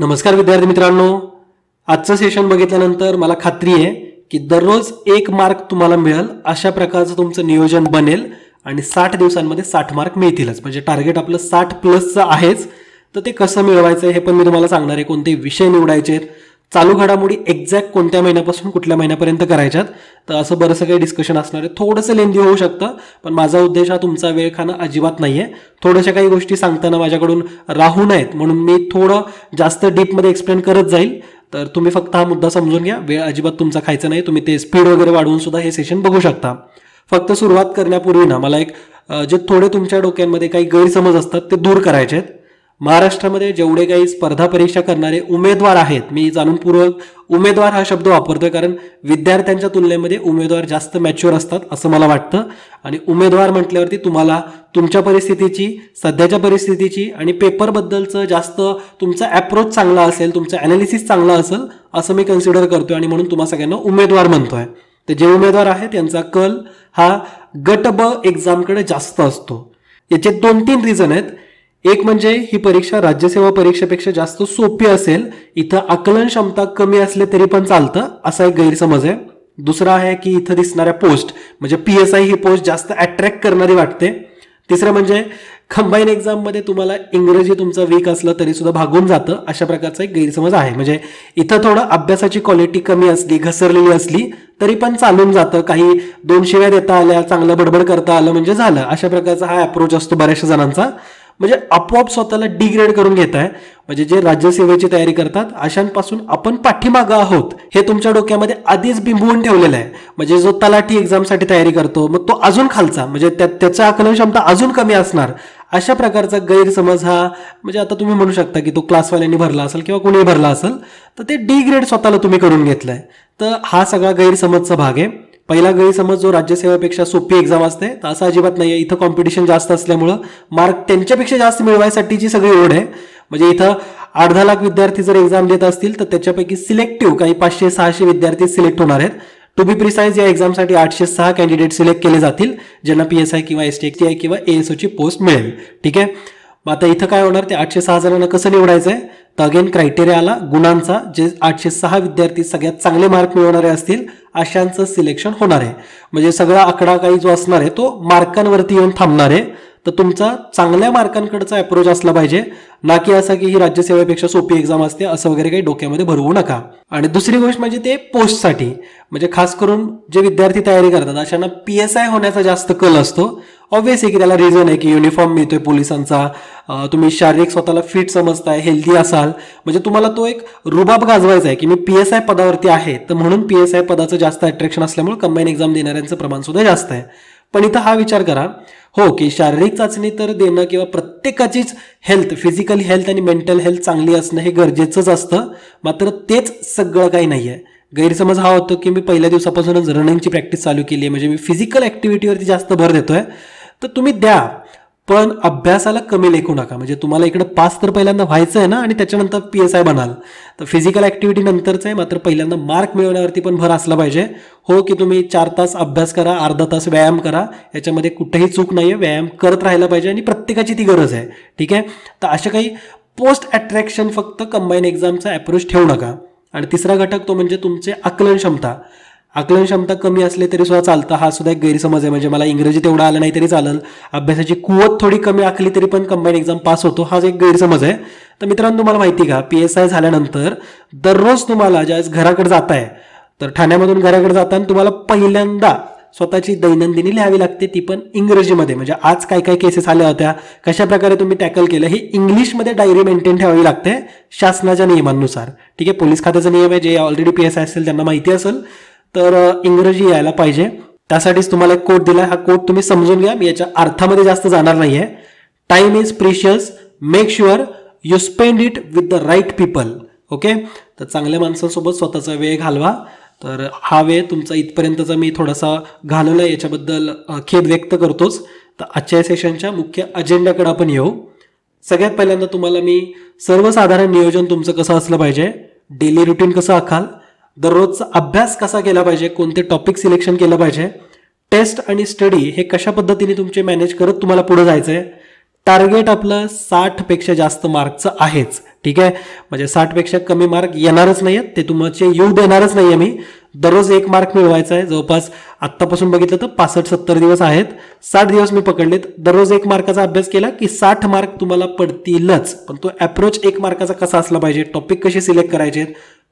नमस्कार विद्यार्थी मित्रांनो आजचं सेशन बघितल्यानंतर मला खात्री आहे की दररोज एक मार्क तुम्हाला मिळेल अशा प्रकारचं तुमचं नियोजन बनेल आणि साठ दिवसांमध्ये साठ मार्क मिळतीलच म्हणजे टार्गेट आपलं साठ प्लसचं आहेच तर ते कसं मिळवायचं हे पण मी तुम्हाला सांगणार आहे कोणते विषय निवडायचे आहेत चालू घडामोडी एक्झॅक्ट कोणत्या महिन्यापासून कुठल्या महिन्यापर्यंत करायच्यात तर असं बरंच काही डिस्कशन असणार आहे थोडंसं लेंदी होऊ शकतं पण माझा उद्देश हा तुमचा वेळ खाणं अजिबात नाही आहे थोड्याशा काही गोष्टी सांगताना माझ्याकडून राहू नयेत म्हणून मी थोडं जास्त डीपमध्ये एक्सप्लेन करत जाईल तर तुम्ही फक्त हा मुद्दा समजून घ्या वेळ अजिबात तुमचा खायचा नाही तुम्ही ते स्पीड वगैरे वाढवून सुद्धा हे सेशन बघू शकता फक्त सुरुवात करण्यापूर्वी ना मला एक जे थोडे तुमच्या डोक्यांमध्ये काही गैरसमज असतात ते दूर करायचे आहेत महाराष्ट्रामध्ये जेवढे काही स्पर्धा परीक्षा करणारे उमेदवार आहेत मी जाणूनपूर्वक उमेदवार हा शब्द वापरतोय कारण विद्यार्थ्यांच्या तुलनेमध्ये उमेदवार जास्त मॅच्युअर असतात असं मला वाटतं आणि उमेदवार म्हटल्यावरती तुम्हाला तुमच्या परिस्थितीची सध्याच्या परिस्थितीची आणि पेपरबद्दलचं जास्त तुमचा अप्रोच चांगला असेल तुमचं ॲनालिसिस चांगला असेल असं मी कन्सिडर करतोय आणि म्हणून तुम्हा सगळ्यांना उमेदवार म्हणतोय तर जे उमेदवार आहेत त्यांचा कल हा गट ब एक्झामकडे जास्त असतो याचे दोन तीन रिझन आहेत एक म्हणजे ही परीक्षा राज्यसेवा परीक्षेपेक्षा जास्त सोपी असेल इथं आकलन क्षमता कमी असले तरी पण चालतं असा एक गैरसमज आहे दुसरा आहे की इथं दिसणाऱ्या पोस्ट म्हणजे पी एस आय ही पोस्ट जास्त अट्रॅक्ट करणारी वाटते तिसरं म्हणजे कंबाईन मध्ये तुम्हाला इंग्रजी तुमचं वीक असलं तरी सुद्धा भागून जातं अशा प्रकारचा एक गैरसमज आहे म्हणजे इथं थोडं अभ्यासाची क्वालिटी कमी असली घसरलेली असली तरी पण चालून जातं काही दोन शिव्या देता आल्या चांगलं बडबड करता आलं म्हणजे झालं अशा प्रकारचा हा अप्रोच असतो बऱ्याचशा जणांचा म्हणजे आपोआप स्वतःला डिग्रेड करून घेत आहे म्हणजे जे राज्यसेवेची तयारी करतात अशांपासून आपण पाठीमागं आहोत हे तुमच्या डोक्यामध्ये आधीच बिंबवून ठेवलेलं आहे म्हणजे जो तलाठी एक्झामसाठी तयारी करतो मग तो अजून खालचा म्हणजे त्याचा आकलन क्षमता अजून कमी असणार अशा प्रकारचा गैरसमज हा म्हणजे आता तुम्ही म्हणू शकता की तो क्लासवाल्यांनी भरला असेल किंवा कोणीही भरला असेल तर ते डिग्रेड स्वतःला तुम्ही करून घेतलंय तर हा सगळा गैरसमजचा भाग आहे पहिला गैरसमज जो राज्यसेवेपेक्षा सोपी एक्झाम असते तर असं अजिबात नाही आहे इथं कॉम्पिटिशन जास्त असल्यामुळं मार्क त्यांच्यापेक्षा जास्त मिळवायसाठीची सगळी ओढ आहे म्हणजे इथं अर्धा लाख विद्यार्थी जर एक्झाम देत असतील तर त्याच्यापैकी सिलेक्टिव्ह काही पाचशे सहाशे विद्यार्थी सिलेक्ट होणार आहेत टू बी प्रिसाइज या एक्झामसाठी आठशे सहा कॅन्डिडेट सिलेक्ट केले जातील ज्यांना पीएसआय किंवा एस टी आय किंवा ची पोस्ट मिळेल ठीक आहे मग आता इथं काय होणार ते आठशे सहा जणांना कसं निवडायचं आहे तर अगेन क्रायटेरिया आला गुणांचा जे आठशे सहा विद्यार्थी सगळ्यात चांगले मार्क मिळवणारे असतील अशांचं सिलेक्शन होणार आहे म्हणजे सगळा आकडा काही जो असणार आहे तो मार्कांवरती येऊन थांबणार आहे तर तुमचा चांगल्या मार्कांकडचा अप्रोच असला पाहिजे ना की असा की ही राज्यसेवेपेक्षा सोपी एक्झाम असते असं वगैरे काही डोक्यामध्ये भरवू नका आणि दुसरी गोष्ट म्हणजे ते पोस्टसाठी म्हणजे खास करून जे विद्यार्थी तयारी करतात अशांना पी एस आय होण्याचा जास्त कल असतो ऑब्विस आहे की त्याला रिझन आहे की युनिफॉर्म मिळतोय पोलिसांचा तुम्ही शारीरिक स्वतःला फिट समजताय हेल्दी असाल म्हणजे तुम्हाला तो एक रुबाब गाजवायचा आहे की मी पी एस आय पदावरती आहे तर म्हणून पी एस आय पदाचं जास्त अट्रॅक्शन असल्यामुळे कंबाईन एक्झाम देणाऱ्यांचं प्रमाण सुद्धा जास्त आहे पण इथं हा विचार करा हो की शारीरिक चाचणी तर देणं किंवा प्रत्येकाचीच हेल्थ फिजिकल हेल्थ आणि मेंटल हेल्थ चांगली असणं हे गरजेचंच असतं मात्र तेच सगळं काही नाही आहे गैरसमज हा होतो की मी पहिल्या दिवसापासूनच रनिंगची प्रॅक्टिस चालू केली आहे म्हणजे मी फिजिकल ॲक्टिव्हिटीवरती जास्त भर देतोय तर तुम्ही द्या पण अभ्यासाला कमी लेखू नका म्हणजे तुम्हाला इकडं पास तर पहिल्यांदा व्हायचं आहे ना आणि त्याच्यानंतर पी एस आय बनाल तर फिजिकल ऍक्टिव्हिटी नंतरचं आहे मात्र पहिल्यांदा मार्क मिळवण्यावरती पण भर असला पाहिजे हो की तुम्ही चार तास अभ्यास करा अर्धा तास व्यायाम करा याच्यामध्ये कुठेही चूक नाही आहे व्यायाम करत राहिला पाहिजे आणि प्रत्येकाची ती गरज आहे ठीक आहे तर अशा काही पोस्ट अट्रॅक्शन फक्त कंबाईन एक्झामचा ॲप्रोच ठेवू नका आणि तिसरा घटक तो म्हणजे तुमचे आकलन क्षमता आकलन क्षमता कमी असले तरी सुद्धा चालतं हा सुद्धा एक गैरसमज आहे म्हणजे मला इंग्रजी तेवढा आलं नाही तरी चालेल अभ्यासाची कुवत थोडी कमी आखली तरी पण कंबाईन एक्झाम पास होतो हा एक गैरसमज आहे तर मित्रांनो तुम्हाला माहिती का पी एस आय झाल्यानंतर दररोज तुम्हाला ज्यावेळेस घराकडे जात आहे तर ठाण्यामधून घराकडे जाताना तुम्हाला पहिल्यांदा स्वतःची दैनंदिनी लिहावी लागते ती पण इंग्रजीमध्ये म्हणजे आज काय काय केसेस आल्या होत्या कशा प्रकारे तुम्ही टॅकल केलं हे इंग्लिशमध्ये डायरी मेंटेन ठेवावी लागते शासनाच्या नियमांनुसार ठीक आहे पोलीस खात्याचा नियम आहे जे ऑलरेडी पी एस आय असेल त्यांना माहिती असेल तर इंग्रजी यायला पाहिजे त्यासाठीच तुम्हाला एक कोट दिला हा कोट तुम्ही समजून घ्या मी याच्या अर्थामध्ये जास्त जाणार नाही आहे time is precious make sure you spend it with the right people okay तर चांगल्या माणसांसोबत स्वतःचा वेळ घालवा तर हा वेळ तुमचा इथपर्यंतचा मी थोडासा घालवला याच्याबद्दल खेद व्यक्त करतोच तर आजच्या सेशनच्या मुख्य अजेंड्याकडे आपण येऊ सगळ्यात पहिल्यांदा तुम्हाला मी सर्वसाधारण नियोजन तुमचं कसं असलं पाहिजे डेली रुटीन कसं आखाल दररोजचा अभ्यास कसा केला पाहिजे कोणते टॉपिक सिलेक्शन केलं पाहिजे टेस्ट आणि स्टडी हे कशा पद्धतीने तुमचे मॅनेज करत तुम्हाला पुढे जायचं आहे टार्गेट आपलं साठपेक्षा जास्त मार्कचं आहेच ठीक आहे म्हणजे साठपेक्षा कमी मार्क येणारच नाही आहेत ते तुमचे येऊ देणारच नाही आहे मी दररोज एक मार्क मिळवायचा आहे जवळपास आत्तापासून बघितलं तर पासष्ट सत्तर दिवस आहेत साठ दिवस मी पकडलेत दररोज एक मार्काचा अभ्यास केला की साठ मार्क तुम्हाला पडतीलच पण तो अप्रोच एक मार्काचा कसा असला पाहिजे टॉपिक कसे सिलेक्ट करायचे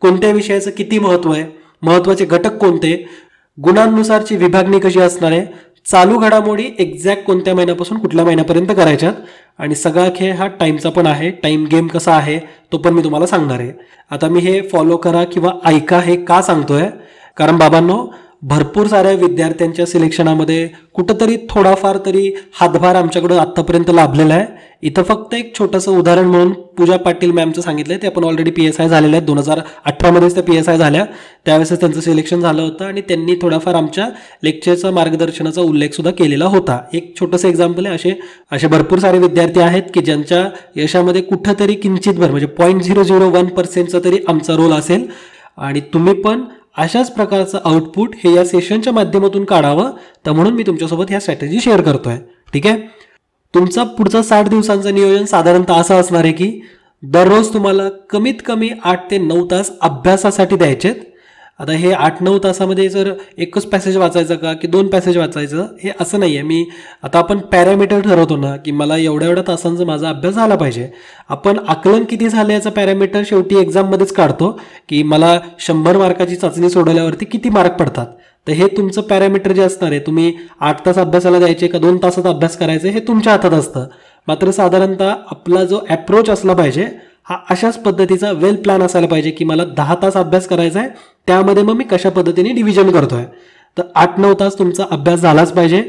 कोणत्या विषयाचं किती महत्त्व आहे महत्त्वाचे घटक कोणते गुणांनुसारची विभागणी कशी असणार आहे चालू घडामोडी एक्झॅक्ट कोणत्या महिन्यापासून कुठल्या महिन्यापर्यंत करायच्यात आणि सगळा खेळ हा टाईमचा पण आहे टाईम गेम कसा आहे तो पण मी तुम्हाला सांगणार आहे आता मी हे फॉलो करा किंवा ऐका हे का सांगतोय कारण बाबांनो भरपूर साऱ्या विद्यार्थ्यांच्या सिलेक्शनामध्ये कुठंतरी थोडाफार तरी हातभार आमच्याकडून आत्तापर्यंत लाभलेला आहे इथं फक्त एक छोटंसं उदाहरण म्हणून पूजा पाटील मॅमचं सांगितलं ते आपण ऑलरेडी पी एस आय झालेले आहेत दोन हजार अठरामध्येच त्या पी एस आय झाल्या त्यावेळेस त्यांचं सिलेक्शन झालं होतं आणि त्यांनी थोडाफार आमच्या लेक्चरचा मार्गदर्शनाचा उल्लेखसुद्धा केलेला होता एक छोटंसं एक्झाम्पल आहे असे असे भरपूर सारे विद्यार्थी आहेत की ज्यांच्या यशामध्ये कुठंतरी किंचितभर म्हणजे पॉईंट झिरो झिरो वन पर्सेंटचा तरी आमचा रोल असेल आणि तुम्ही पण अशाच प्रकारचं आउटपुट हे या सेशनच्या माध्यमातून काढावं तर म्हणून मी तुमच्यासोबत ह्या स्ट्रॅटेजी शेअर करतोय ठीक आहे तुमचा पुढचा साठ दिवसांचं नियोजन साधारणतः असं असणार आहे की दररोज तुम्हाला कमीत कमी आठ ते नऊ तास अभ्यासासाठी द्यायचेत आता हे आठ नऊ तासामध्ये जर एकच पॅसेज वाचायचं का की दोन पॅसेज वाचायचं हे असं नाही आहे मी आता आपण पॅरामीटर ठरवतो ना की मला एवढ्या एवढ्या तासांचा माझा अभ्यास झाला पाहिजे आपण आकलन किती झालं याचं पॅरामीटर शेवटी एक्झाममध्येच काढतो की मला शंभर मार्काची चाचणी सोडवल्यावरती किती मार्क पडतात तर हे तुमचं पॅरामीटर जे असणार आहे तुम्ही आठ तास अभ्यासाला द्यायचे का दोन तासात अभ्यास करायचे हे तुमच्या हातात असतं मात्र साधारणतः आपला जो ॲप्रोच असला पाहिजे हा अशाच पद्धतीचा वेल प्लॅन असायला पाहिजे की मला दहा तास अभ्यास करायचा आहे त्यामध्ये मग मी कशा पद्धतीने डिव्हिजन करतो आहे तर आठ नऊ तास तुमचा अभ्यास झालाच पाहिजे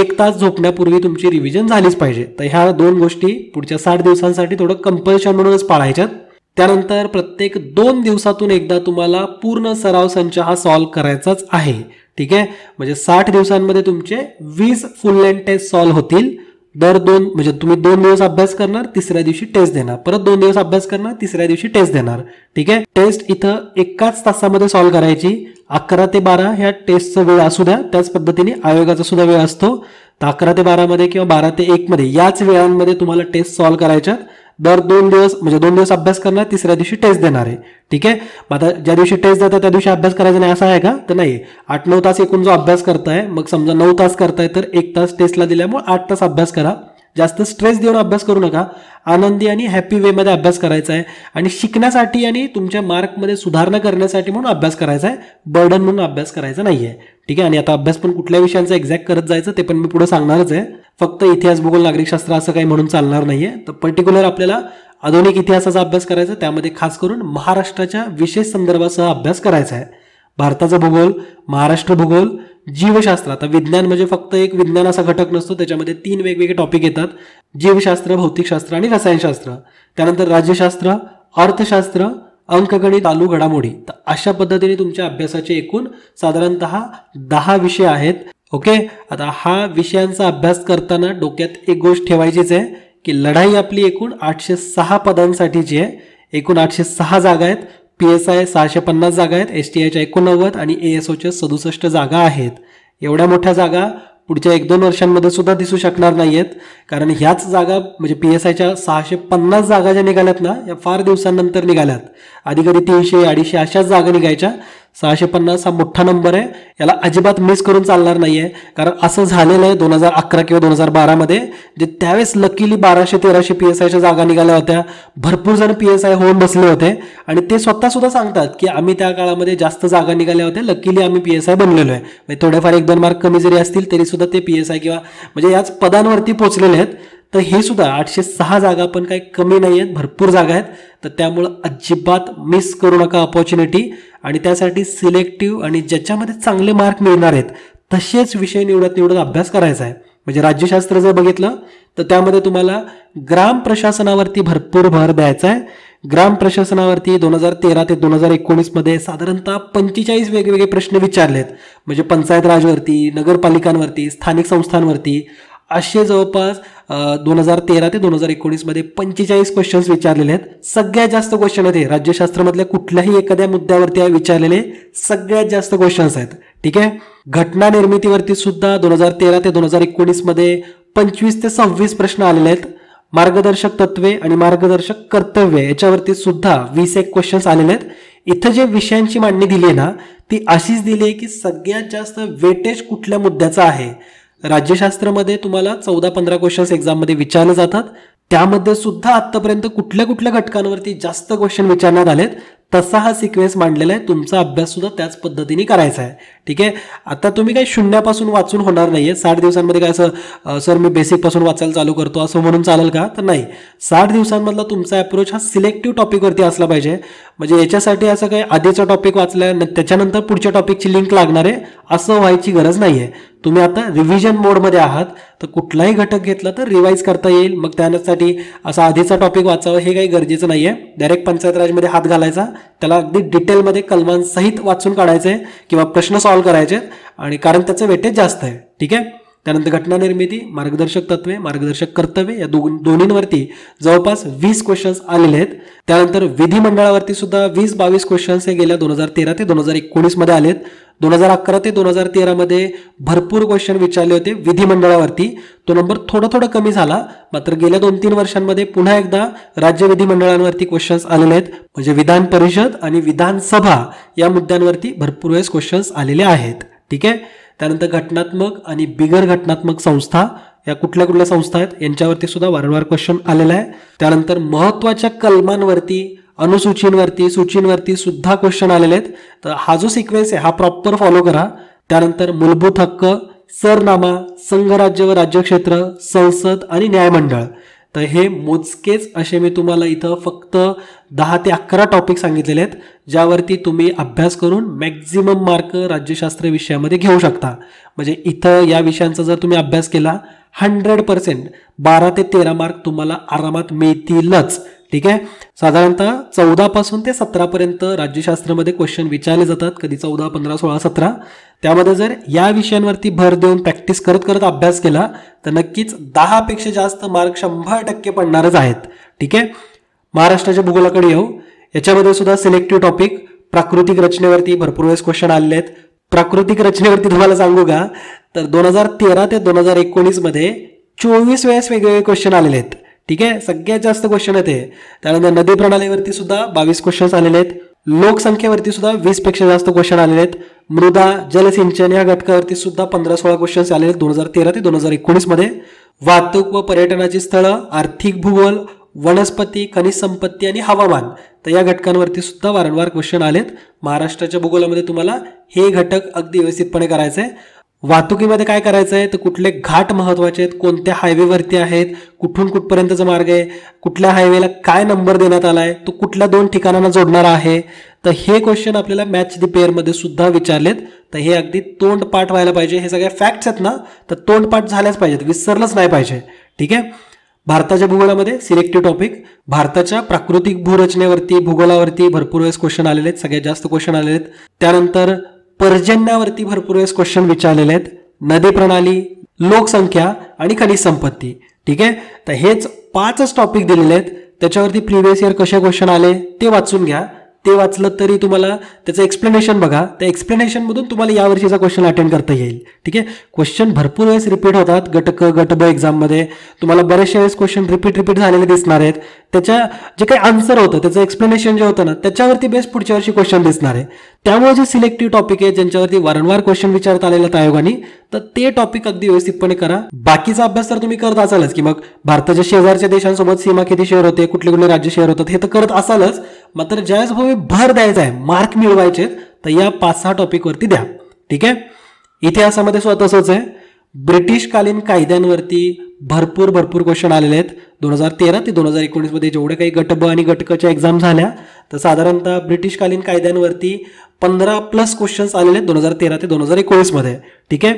एक तास झोपण्यापूर्वी तुमची रिव्हिजन झालीच पाहिजे तर ह्या दोन गोष्टी पुढच्या साठ दिवसांसाठी थोडं कंपल्शन म्हणूनच पाळायच्यात त्यानंतर प्रत्येक दोन दिवसातून एकदा तुम्हाला पूर्ण सराव संच हा सॉल्व करायचाच आहे ठीक आहे म्हणजे साठ दिवसांमध्ये तुमचे वीस फुल लेंथ टेस्ट सॉल्व होतील दर दोन म्हणजे तुम्ही दोन दिवस अभ्यास करणार तिसऱ्या दिवशी टेस्ट देणार परत दोन दिवस अभ्यास करणार तिसऱ्या दिवशी टेस्ट देणार ठीक आहे टेस्ट इथं एकाच तासामध्ये सॉल्व्ह करायची अकरा ते बारा ह्या टेस्टचा वेळ असू द्या त्याच पद्धतीने आयोगाचा सुद्धा वेळ असतो तर अकरा ते बारामध्ये किंवा बारा ते एकमध्ये याच वेळांमध्ये तुम्हाला टेस्ट सॉल्व्ह करायच्या दर दोन दिवस म्हणजे दोन दिवस अभ्यास करणार तिसऱ्या दिवशी टेस्ट देणार आहे ठीक आहे आता ज्या दिवशी टेस्ट देतात त्या दिवशी अभ्यास करायचा नाही असा आहे का तर नाही आठ नऊ तास एकूण जो अभ्यास करताय मग समजा नऊ तास करताय तर एक तास टेस्टला दिल्यामुळे आठ तास अभ्यास करा जास्त स्ट्रेस देऊन अभ्यास करू नका आनंदी आणि हॅपी वेमध्ये अभ्यास करायचा आहे आणि शिकण्यासाठी आणि तुमच्या मार्कमध्ये सुधारणा करण्यासाठी म्हणून अभ्यास करायचा आहे बर्डन म्हणून अभ्यास करायचा नाही आहे ठीक आहे आणि आता अभ्यास पण कुठल्या विषयांचा एक्झॅक्ट करत जायचं ते पण मी पुढे सांगणारच आहे फक्त इतिहास भूगोल नागरिकशास्त्र असं काही म्हणून चालणार नाही आहे तर पर्टिक्युलर आपल्याला आधुनिक इतिहासाचा अभ्यास करायचा त्यामध्ये खास करून महाराष्ट्राच्या विशेष संदर्भासह अभ्यास करायचा आहे भारताचा भूगोल महाराष्ट्र भूगोल जीवशास्त्र आता विज्ञान म्हणजे फक्त एक विज्ञान असा घटक नसतो त्याच्यामध्ये तीन वेगवेगळे टॉपिक येतात जीवशास्त्र भौतिकशास्त्र आणि रसायनशास्त्र त्यानंतर राज्यशास्त्र अर्थशास्त्र अंकगणित आलू घडामोडी तर अशा पद्धतीने तुमच्या अभ्यासाचे एकूण साधारणतः दहा विषय आहेत ओके आता हा विषयांचा अभ्यास करताना डोक्यात एक गोष्ट ठेवायचीच आहे की लढाई आपली एकूण आठशे सहा जी आहे एकूण आठशे सहा जागा आहेत पी एस आय सहाशे पन्नास जागा आहेत एस टी आयच्या एकोणनव्वद आणि ए एस ओच्या सदुसष्ट जागा आहेत एवढ्या मोठ्या जागा पुढच्या एक दोन वर्षांमध्ये सुद्धा दिसू शकणार नाही आहेत कारण ह्याच जागा म्हणजे पी एस आयच्या सहाशे पन्नास जागा ज्या निघाल्यात ना या फार दिवसांनंतर निघाल्यात आधी कधी तीनशे अडीचशे अशाच जागा निघायच्या सहाशे पन्नास हा मोठा नंबर आहे याला अजिबात मिस करून चालणार नाही आहे कारण असं झालेलं आहे दोन हजार अकरा किंवा दोन हजार बारामध्ये जे त्यावेळेस लकीली बाराशे तेराशे पी एस आयच्या जागा निघाल्या होत्या भरपूर जण पी एस आय होऊन बसले होते आणि ते स्वतः सुद्धा सांगतात की आम्ही त्या काळामध्ये जास्त जागा निघाल्या होत्या लकीली आम्ही पी एस आय बनलेलो आहे म्हणजे थोडेफार एक दोन मार्क कमी जरी असतील तरी सुद्धा ते पी एस आय किंवा म्हणजे याच पदांवरती पोचलेले आहेत तर हे सुद्धा आठशे सहा जागा पण काही कमी नाही आहेत भरपूर जागा आहेत तर त्यामुळं अजिबात मिस करू नका अपॉर्च्युनिटी आणि त्यासाठी सिलेक्टिव्ह आणि ज्याच्यामध्ये चांगले मार्क मिळणार आहेत तसेच विषय निवडत निवडत अभ्यास करायचा आहे म्हणजे राज्यशास्त्र जर बघितलं तर त्यामध्ये तुम्हाला ग्राम प्रशासनावरती भरपूर भर द्यायचा आहे ग्राम प्रशासनावरती दोन हजार तेरा ते दोन हजार एकोणीसमध्ये साधारणतः पंचेचाळीस वेगवेगळे प्रश्न विचारलेत म्हणजे पंचायत राजवरती नगरपालिकांवरती स्थानिक संस्थांवरती असे जवळपास दोन हजार तेरा ते दोन हजार मध्ये पंचेचाळीस क्वेश्चन्स विचारलेले आहेत सगळ्यात जास्त क्वेश्चन आहेत हे राज्यशास्त्रामधल्या कुठल्याही एखाद्या मुद्द्यावरती विचारलेले सगळ्यात जास्त क्वेश्चन्स आहेत ठीक आहे घटना निर्मितीवरती सुद्धा दोन हजार तेरा ते दोन हजार मध्ये पंचवीस ते सव्वीस प्रश्न आलेले आहेत मार्गदर्शक तत्वे आणि मार्गदर्शक कर्तव्य याच्यावरती सुद्धा वीस एक क्वेश्चन्स आलेले आहेत इथं जे विषयांची मांडणी दिली आहे ना ती अशीच दिली आहे की सगळ्यात जास्त वेटेज कुठल्या मुद्द्याचा आहे राज्यशास्त्रामध्ये तुम्हाला चौदा पंधरा क्वेश्चन्स एक्झाममध्ये विचारले जातात त्यामध्ये सुद्धा आत्तापर्यंत कुठल्या कुठल्या घटकांवरती जास्त क्वेश्चन विचारण्यात आलेत तसा हा सिक्वेन्स मांडलेला आहे तुमचा अभ्यास सुद्धा त्याच पद्धतीने करायचा आहे ठीक आहे आता तुम्ही काही शून्यापासून वाचून होणार नाहीये साठ दिवसांमध्ये काय असं सर मी बेसिकपासून वाचायला चालू करतो असं म्हणून चालेल का तर नाही साठ दिवसांमधला तुमचा अप्रोच हा सिलेक्टिव्ह टॉपिकवरती असला पाहिजे म्हणजे याच्यासाठी असं काही आधीचा टॉपिक वाचलाय त्याच्यानंतर पुढच्या टॉपिकची लिंक लागणार आहे असं व्हायची गरज नाहीये तुम्ही आता रिव्हिजन मोडमध्ये आहात तर कुठलाही घटक घेतला तर रिवाईज करता येईल मग त्यासाठी असा आधीचा टॉपिक वाचावं हे काही गरजेचं नाही आहे डायरेक्ट पंचायत राजमध्ये हात घालायचा त्याला अगदी डिटेलमध्ये कलमांसहित वाचून काढायचं आहे किंवा प्रश्न सॉल्व्ह करायचे आणि कारण त्याचं वेटेज जास्त आहे ठीक आहे त्यानंतर घटना निर्मिती मार्गदर्शक तत्वे मार्गदर्शक कर्तव्य या दोन दोन्हींवरती जवळपास वीस क्वेश्चन्स आलेले आहेत त्यानंतर विधिमंडळावरती सुद्धा वीस बावीस क्वेश्चन्स हे गेल्या दोन हजार तेरा ते दोन हजार एकोणीसमध्ये आलेत दोन हजार अकरा ते दोन हजार मध्ये भरपूर क्वेश्चन विचारले होते विधिमंडळावरती तो नंबर थोडा थोडा कमी झाला मात्र गेल्या दोन तीन वर्षांमध्ये पुन्हा एकदा राज्य विधिमंडळांवरती क्वेश्चन्स आलेले आहेत म्हणजे विधान परिषद आणि विधानसभा या मुद्द्यांवरती भरपूर वेळेस क्वेश्चन्स आलेले आहेत ठीक आहे त्यानंतर घटनात्मक आणि बिगर घटनात्मक संस्था या कुठल्या कुठल्या संस्था आहेत यांच्यावरती सुद्धा वारंवार क्वेश्चन आलेला आहे त्यानंतर महत्वाच्या कलमांवरती अनुसूचींवरती सूचींवरती सुद्धा क्वेश्चन आलेले आहेत तर हा जो सिक्वेन्स आहे हा प्रॉपर फॉलो करा त्यानंतर मूलभूत हक्क सरनामा संघराज्य व राज्यक्षेत्र संसद आणि न्यायमंडळ तर हे मोजकेच असे मी तुम्हाला इथं फक्त दहा ते अकरा टॉपिक सांगितलेले आहेत ज्यावरती तुम्ही अभ्यास करून मॅक्झिमम मार्क राज्यशास्त्र विषयामध्ये घेऊ शकता म्हणजे इथं या विषयांचा जर तुम्ही अभ्यास केला हंड्रेड पर्सेंट बारा ते तेरा मार्क तुम्हाला आरामात मिळतीलच ठीक आहे साधारणतः चौदापासून ते सतरापर्यंत राज्यशास्त्रामध्ये क्वेश्चन विचारले जातात कधी चौदा पंधरा सोळा सतरा त्यामध्ये जर या विषयांवरती भर देऊन प्रॅक्टिस करत करत अभ्यास केला तर नक्कीच दहापेक्षा जास्त मार्क शंभर टक्के पडणारच आहेत ठीक आहे महाराष्ट्राच्या भूगोलाकडे येऊ याच्यामध्ये सुद्धा सिलेक्टिव्ह टॉपिक प्राकृतिक रचनेवरती भरपूर वेळेस क्वेश्चन आलेले आहेत प्राकृतिक रचनेवरती तुम्हाला सांगू का तर दोन हजार तेरा ते दोन हजार एकोणीसमध्ये चोवीस वेळेस वेगवेगळे क्वेश्चन आलेले आहेत ठीक आहे सगळ्यात जास्त क्वेश्चन आहेत हे त्यानंतर नदी प्रणालीवरती सुद्धा बावीस क्वेश्चन्स आलेले आहेत लोकसंख्येवरती सुद्धा वीस पेक्षा जास्त क्वेश्चन आलेले आहेत मृदा जलसिंचन या घटकावरती सुद्धा पंधरा सोळा क्वेश्चन्स आलेले आहेत दोन हजार तेरा ते दोन हजार एकोणीसमध्ये मध्ये वाहतूक व पर्यटनाची स्थळं आर्थिक भूगोल वनस्पती खनिज संपत्ती आणि हवामान तर या घटकांवरती सुद्धा वारंवार क्वेश्चन आलेत महाराष्ट्राच्या भूगोलामध्ये तुम्हाला हे घटक अगदी व्यवस्थितपणे करायचे वाहतुकीमध्ये काय करायचं आहे तर कुठले घाट महत्त्वाचे आहेत कोणत्या हायवेवरती आहेत कुठून कुठपर्यंतचा मार्ग आहे कुठल्या हायवेला काय नंबर देण्यात आला आहे तो कुठल्या दोन ठिकाणांना जोडणार आहे तर हे क्वेश्चन आपल्याला मॅच दी पेअरमध्ये सुद्धा विचारलेत तर हे अगदी तोंडपाठ व्हायला पाहिजे हे सगळ्या फॅक्ट्स आहेत ना तर तोंड पाठ झाल्याच पाहिजेत विसरलंच नाही पाहिजे ठीक आहे भारताच्या भूगोलामध्ये सिलेक्टिव्ह टॉपिक भारताच्या प्राकृतिक भूरचनेवरती भूगोलावरती भरपूर वेळेस क्वेश्चन आलेले आहेत सगळ्यात जास्त क्वेश्चन आलेले आहेत त्यानंतर पर्जन्यावरती भरपूर वेळेस क्वेश्चन विचारलेले आहेत नदी प्रणाली लोकसंख्या आणि खनिज संपत्ती ठीक आहे तर हेच पाचच टॉपिक दिलेले आहेत त्याच्यावरती प्रिव्हियस इयर कसे क्वेश्चन आले ते वाचून घ्या ते वाचलं तरी तुम्हाला त्याचं एक्सप्लेनेशन बघा त्या एक्सप्लेनेशनमधून तुम्हाला यावर्षीचा क्वेश्चन अटेंड करता येईल ठीक आहे क्वेश्चन भरपूर वेळेस रिपीट होतात गटक गट ब एक्झाममध्ये तुम्हाला बरेचसे वेळेस क्वेश्चन रिपीट रिपीट झालेले दिसणार आहेत त्याच्या जे काही आन्सर होतं त्याचं एक्सप्लेनेशन जे होतं ना त्याच्यावरती बेस्ट पुढच्या वर्षी क्वेश्चन दिसणार आहे त्यामुळे जे सिलेक्टिव्ह टॉपिक आहे ज्यांच्यावरती वारंवार क्वेश्चन विचारत आलेला आयोगाने तर ते टॉपिक अगदी व्यवस्थितपणे करा बाकीचा अभ्यास तर तुम्ही करत असालच की मग भारताच्या शेजारच्या देशांसोबत सीमा किती शेअर होते कुठले कुठले राज्य शेअर होतात हे तर करत असालच मात्र ज्यावेळेस भाऊ भर द्यायचा आहे मार्क मिळवायचे तर या पाच सहा टॉपिकवरती द्या ठीक आहे इतिहासामध्ये स्वतः तसंच आहे कालीन कायद्यांवरती भरपूर भरपूर क्वेश्चन आलेले आहेत दोन हजार तेरा ते दोन हजार एकोणीसमध्ये जेवढे काही गटब आणि गटकच्या एक्झाम झाल्या तर साधारणतः ब्रिटिशकालीन कायद्यांवरती पंधरा प्लस क्वेश्चन्स आलेले आहेत दोन हजार तेरा ते दोन हजार एकोणीसमध्ये ठीक आहे